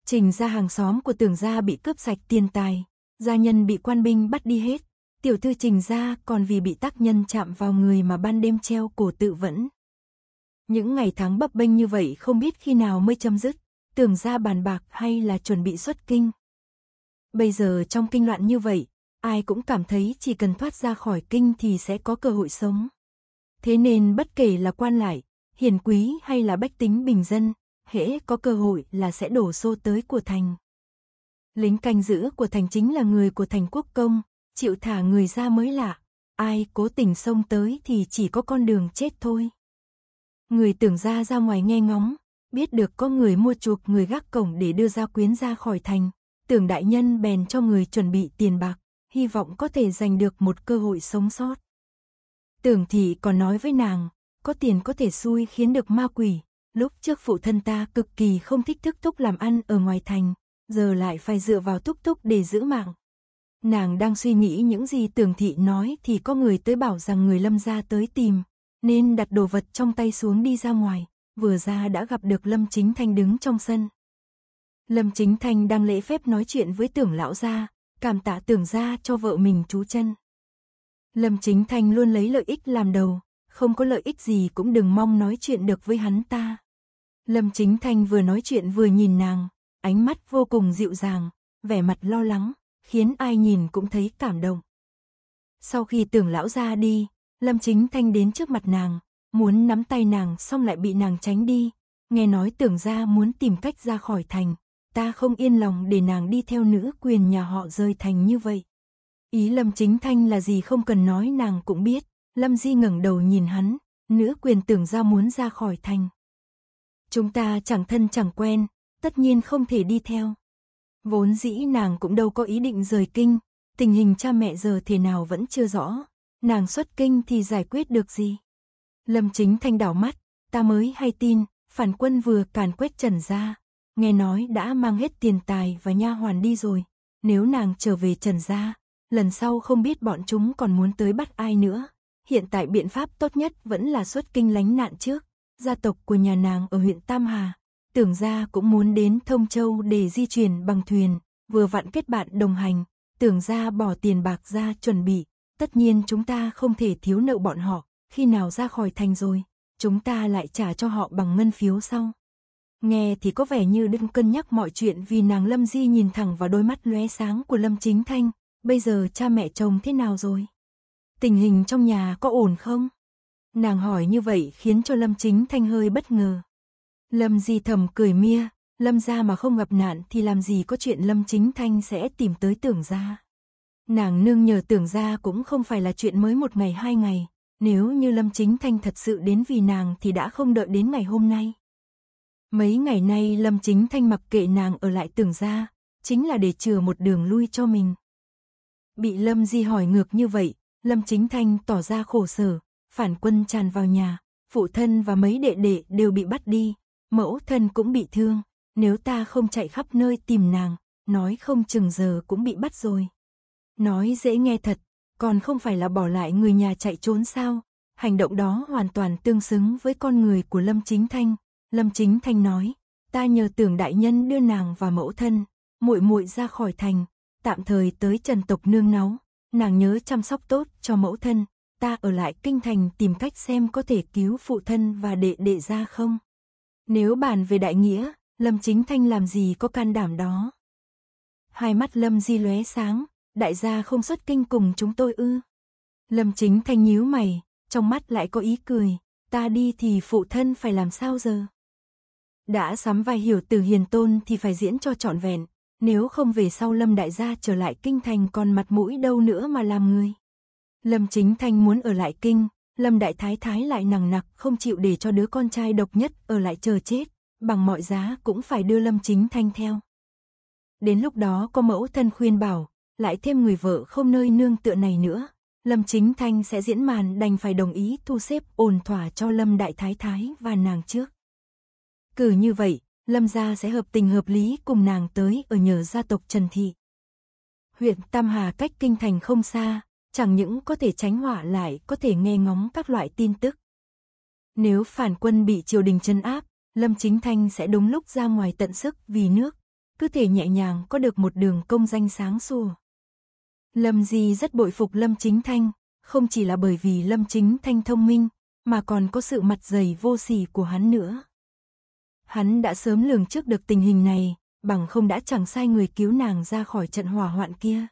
Trình ra hàng xóm của tưởng gia bị cướp sạch tiền tài, gia nhân bị quan binh bắt đi hết, tiểu thư trình ra còn vì bị tác nhân chạm vào người mà ban đêm treo cổ tự vẫn. Những ngày tháng bấp bênh như vậy không biết khi nào mới chấm dứt, tưởng ra bàn bạc hay là chuẩn bị xuất kinh. Bây giờ trong kinh loạn như vậy, ai cũng cảm thấy chỉ cần thoát ra khỏi kinh thì sẽ có cơ hội sống. Thế nên bất kể là quan lại, hiền quý hay là bách tính bình dân, hễ có cơ hội là sẽ đổ xô tới của thành. Lính canh giữ của thành chính là người của thành quốc công, chịu thả người ra mới lạ, ai cố tình xông tới thì chỉ có con đường chết thôi. Người tưởng ra ra ngoài nghe ngóng, biết được có người mua chuộc người gác cổng để đưa ra quyến ra khỏi thành, tưởng đại nhân bèn cho người chuẩn bị tiền bạc hy vọng có thể giành được một cơ hội sống sót. Tưởng thị còn nói với nàng, có tiền có thể xui khiến được ma quỷ, lúc trước phụ thân ta cực kỳ không thích thức thúc làm ăn ở ngoài thành, giờ lại phải dựa vào thúc thúc để giữ mạng. Nàng đang suy nghĩ những gì tưởng thị nói thì có người tới bảo rằng người lâm gia tới tìm, nên đặt đồ vật trong tay xuống đi ra ngoài, vừa ra đã gặp được Lâm Chính Thanh đứng trong sân. Lâm Chính Thanh đang lễ phép nói chuyện với tưởng lão gia, cảm tạ tưởng gia cho vợ mình chú chân. Lâm Chính thanh luôn lấy lợi ích làm đầu, không có lợi ích gì cũng đừng mong nói chuyện được với hắn ta. Lâm Chính thanh vừa nói chuyện vừa nhìn nàng, ánh mắt vô cùng dịu dàng, vẻ mặt lo lắng, khiến ai nhìn cũng thấy cảm động. Sau khi tưởng lão ra đi, Lâm Chính Thanh đến trước mặt nàng, muốn nắm tay nàng xong lại bị nàng tránh đi. Nghe nói tưởng ra muốn tìm cách ra khỏi thành, ta không yên lòng để nàng đi theo nữ quyền nhà họ rơi thành như vậy. Ý Lâm Chính Thanh là gì không cần nói nàng cũng biết, Lâm Di ngẩng đầu nhìn hắn, nữ quyền tưởng ra muốn ra khỏi thành. Chúng ta chẳng thân chẳng quen, tất nhiên không thể đi theo. Vốn dĩ nàng cũng đâu có ý định rời kinh, tình hình cha mẹ giờ thế nào vẫn chưa rõ, nàng xuất kinh thì giải quyết được gì. Lâm Chính Thanh đảo mắt, ta mới hay tin, phản quân vừa càn quét trần ra, nghe nói đã mang hết tiền tài và nha hoàn đi rồi, nếu nàng trở về Trần gia, lần sau không biết bọn chúng còn muốn tới bắt ai nữa. Hiện tại biện pháp tốt nhất vẫn là xuất kinh lánh nạn trước, gia tộc của nhà nàng ở huyện Tam Hà, tưởng gia cũng muốn đến Thông Châu để di chuyển bằng thuyền, vừa vặn kết bạn đồng hành, tưởng gia bỏ tiền bạc ra chuẩn bị, tất nhiên chúng ta không thể thiếu nợ bọn họ, khi nào ra khỏi thành rồi, chúng ta lại trả cho họ bằng ngân phiếu sau. Nghe thì có vẻ như đừng cân nhắc mọi chuyện vì nàng Lâm Di nhìn thẳng vào đôi mắt lóe sáng của Lâm Chính Thanh, bây giờ cha mẹ chồng thế nào rồi? Tình hình trong nhà có ổn không? Nàng hỏi như vậy khiến cho Lâm Chính Thanh hơi bất ngờ. Lâm Di thầm cười mia, Lâm gia mà không gặp nạn thì làm gì có chuyện Lâm Chính Thanh sẽ tìm tới tưởng gia. Nàng nương nhờ tưởng gia cũng không phải là chuyện mới một ngày hai ngày, nếu như Lâm Chính Thanh thật sự đến vì nàng thì đã không đợi đến ngày hôm nay. Mấy ngày nay Lâm Chính Thanh mặc kệ nàng ở lại tưởng ra, chính là để chừa một đường lui cho mình. Bị Lâm Di hỏi ngược như vậy, Lâm Chính Thanh tỏ ra khổ sở, phản quân tràn vào nhà, phụ thân và mấy đệ đệ đều bị bắt đi, mẫu thân cũng bị thương, nếu ta không chạy khắp nơi tìm nàng, nói không chừng giờ cũng bị bắt rồi. Nói dễ nghe thật, còn không phải là bỏ lại người nhà chạy trốn sao, hành động đó hoàn toàn tương xứng với con người của Lâm Chính Thanh, Lâm Chính Thanh nói, ta nhờ tưởng đại nhân đưa nàng và mẫu thân, muội muội ra khỏi thành, tạm thời tới Trần tộc nương náu, nàng nhớ chăm sóc tốt cho mẫu thân, ta ở lại kinh thành tìm cách xem có thể cứu phụ thân và đệ đệ ra không. Nếu bàn về đại nghĩa, Lâm Chính Thanh làm gì có can đảm đó. Hai mắt Lâm Di lóe sáng, đại gia không xuất kinh cùng chúng tôi ư? Lâm Chính Thanh nhíu mày, trong mắt lại có ý cười, ta đi thì phụ thân phải làm sao giờ? Đã sắm vai hiểu từ hiền tôn thì phải diễn cho trọn vẹn, nếu không về sau Lâm Đại Gia trở lại kinh thành còn mặt mũi đâu nữa mà làm người. Lâm Chính Thanh muốn ở lại kinh, Lâm Đại Thái Thái lại nằng nặc không chịu để cho đứa con trai độc nhất ở lại chờ chết, bằng mọi giá cũng phải đưa Lâm Chính Thanh theo. Đến lúc đó có mẫu thân khuyên bảo, lại thêm người vợ không nơi nương tựa này nữa, Lâm Chính Thanh sẽ diễn màn đành phải đồng ý thu xếp ổn thỏa cho Lâm Đại Thái Thái và nàng trước. Cứ như vậy, Lâm gia sẽ hợp tình hợp lý cùng nàng tới ở nhờ gia tộc Trần Thị. Huyện Tam Hà cách kinh thành không xa, chẳng những có thể tránh họa lại có thể nghe ngóng các loại tin tức. Nếu phản quân bị triều đình chân áp, Lâm Chính Thanh sẽ đúng lúc ra ngoài tận sức vì nước, cứ thể nhẹ nhàng có được một đường công danh sáng sủa. Lâm Di rất bội phục Lâm Chính Thanh, không chỉ là bởi vì Lâm Chính Thanh thông minh, mà còn có sự mặt dày vô sỉ của hắn nữa. Hắn đã sớm lường trước được tình hình này, bằng không đã chẳng sai người cứu nàng ra khỏi trận hỏa hoạn kia.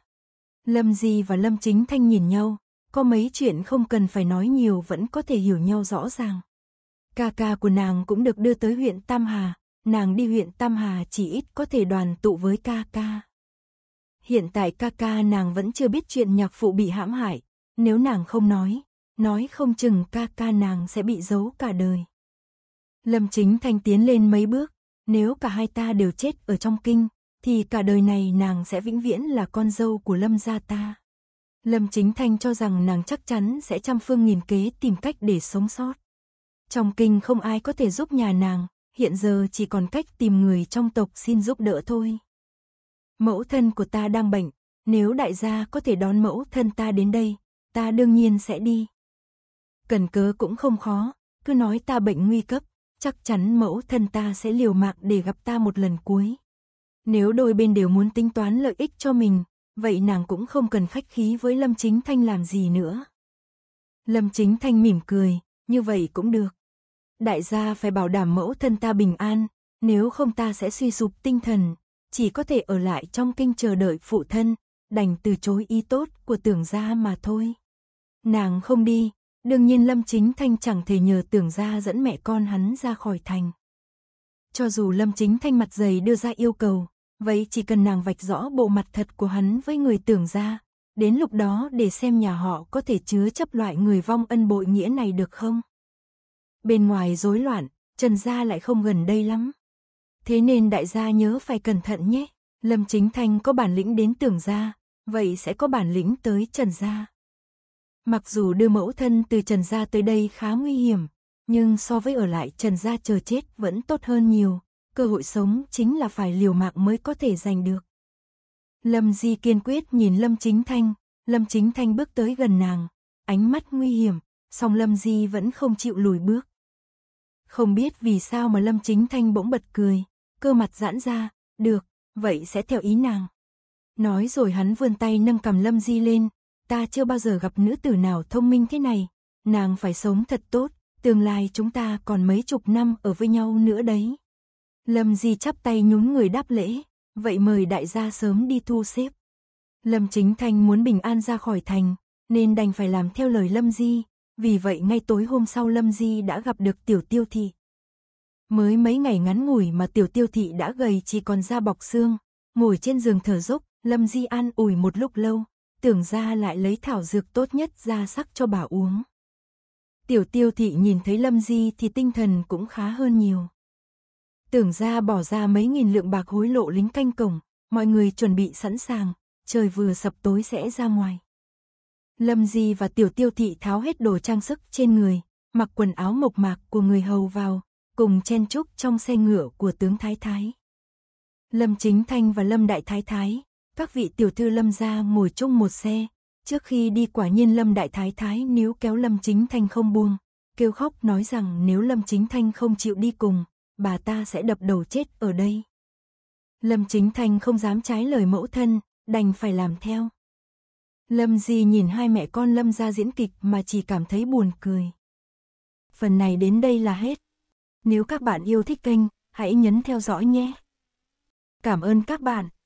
Lâm Di và Lâm Chính Thanh nhìn nhau, có mấy chuyện không cần phải nói nhiều vẫn có thể hiểu nhau rõ ràng. Ca ca của nàng cũng được đưa tới huyện Tam Hà, nàng đi huyện Tam Hà chỉ ít có thể đoàn tụ với ca ca. Hiện tại ca ca nàng vẫn chưa biết chuyện nhạc phụ bị hãm hại, nếu nàng không nói, nói không chừng ca ca nàng sẽ bị giấu cả đời. Lâm Chính Thanh tiến lên mấy bước, nếu cả hai ta đều chết ở trong kinh, thì cả đời này nàng sẽ vĩnh viễn là con dâu của Lâm gia ta. Lâm Chính Thanh cho rằng nàng chắc chắn sẽ trăm phương nghìn kế tìm cách để sống sót. Trong kinh không ai có thể giúp nhà nàng, hiện giờ chỉ còn cách tìm người trong tộc xin giúp đỡ thôi. Mẫu thân của ta đang bệnh, nếu đại gia có thể đón mẫu thân ta đến đây, ta đương nhiên sẽ đi. Cần cớ cũng không khó, cứ nói ta bệnh nguy cấp, chắc chắn mẫu thân ta sẽ liều mạng để gặp ta một lần cuối. Nếu đôi bên đều muốn tính toán lợi ích cho mình, vậy nàng cũng không cần khách khí với Lâm Chính Thanh làm gì nữa. Lâm Chính Thanh mỉm cười, như vậy cũng được. Đại gia phải bảo đảm mẫu thân ta bình an, nếu không ta sẽ suy sụp tinh thần, chỉ có thể ở lại trong kinh chờ đợi phụ thân, đành từ chối ý tốt của tưởng gia mà thôi. Nàng không đi, Đương nhiên Lâm Chính Thanh chẳng thể nhờ tưởng ra dẫn mẹ con hắn ra khỏi thành. Cho dù Lâm Chính Thanh mặt dày đưa ra yêu cầu, vậy chỉ cần nàng vạch rõ bộ mặt thật của hắn với người tưởng ra, đến lúc đó để xem nhà họ có thể chứa chấp loại người vong ân bội nghĩa này được không. Bên ngoài rối loạn, Trần Gia lại không gần đây lắm. Thế nên đại gia nhớ phải cẩn thận nhé, Lâm Chính Thanh có bản lĩnh đến tưởng gia, vậy sẽ có bản lĩnh tới Trần Gia. Mặc dù đưa mẫu thân từ Trần Gia tới đây khá nguy hiểm, nhưng so với ở lại Trần Gia chờ chết vẫn tốt hơn nhiều, cơ hội sống chính là phải liều mạng mới có thể giành được. Lâm Di kiên quyết nhìn Lâm Chính Thanh, Lâm Chính Thanh bước tới gần nàng, ánh mắt nguy hiểm, song Lâm Di vẫn không chịu lùi bước. Không biết vì sao mà Lâm Chính Thanh bỗng bật cười, cơ mặt giãn ra, được, vậy sẽ theo ý nàng. Nói rồi hắn vươn tay nâng cầm Lâm Di lên, ta chưa bao giờ gặp nữ tử nào thông minh thế này, nàng phải sống thật tốt, tương lai chúng ta còn mấy chục năm ở với nhau nữa đấy. Lâm Di chắp tay nhún người đáp lễ, vậy mời đại gia sớm đi thu xếp. Lâm Chính Thanh muốn bình an ra khỏi thành, nên đành phải làm theo lời Lâm Di, vì vậy ngay tối hôm sau Lâm Di đã gặp được Tiểu Tiêu Thị. Mới mấy ngày ngắn ngủi mà Tiểu Tiêu Thị đã gầy chỉ còn da bọc xương, ngồi trên giường thở dốc, Lâm Di an ủi một lúc lâu, tưởng ra lại lấy thảo dược tốt nhất ra sắc cho bà uống. Tiểu tiêu thị nhìn thấy Lâm Di thì tinh thần cũng khá hơn nhiều. Tưởng ra bỏ ra mấy nghìn lượng bạc hối lộ lính canh cổng, mọi người chuẩn bị sẵn sàng, trời vừa sập tối sẽ ra ngoài. Lâm Di và tiểu tiêu thị tháo hết đồ trang sức trên người, mặc quần áo mộc mạc của người hầu vào, cùng chen chúc trong xe ngựa của tướng Thái Thái. Lâm Chính Thanh và Lâm Đại Thái Thái, các vị tiểu thư lâm gia ngồi chung một xe. Trước khi đi quả nhiên Lâm Đại Thái Thái nếu kéo Lâm Chính Thanh không buông, kêu khóc nói rằng nếu Lâm Chính Thanh không chịu đi cùng, bà ta sẽ đập đầu chết ở đây. Lâm Chính Thanh không dám trái lời mẫu thân, đành phải làm theo. Lâm Di nhìn hai mẹ con Lâm ra diễn kịch mà chỉ cảm thấy buồn cười. Phần này đến đây là hết. Nếu các bạn yêu thích kênh, hãy nhấn theo dõi nhé. Cảm ơn các bạn.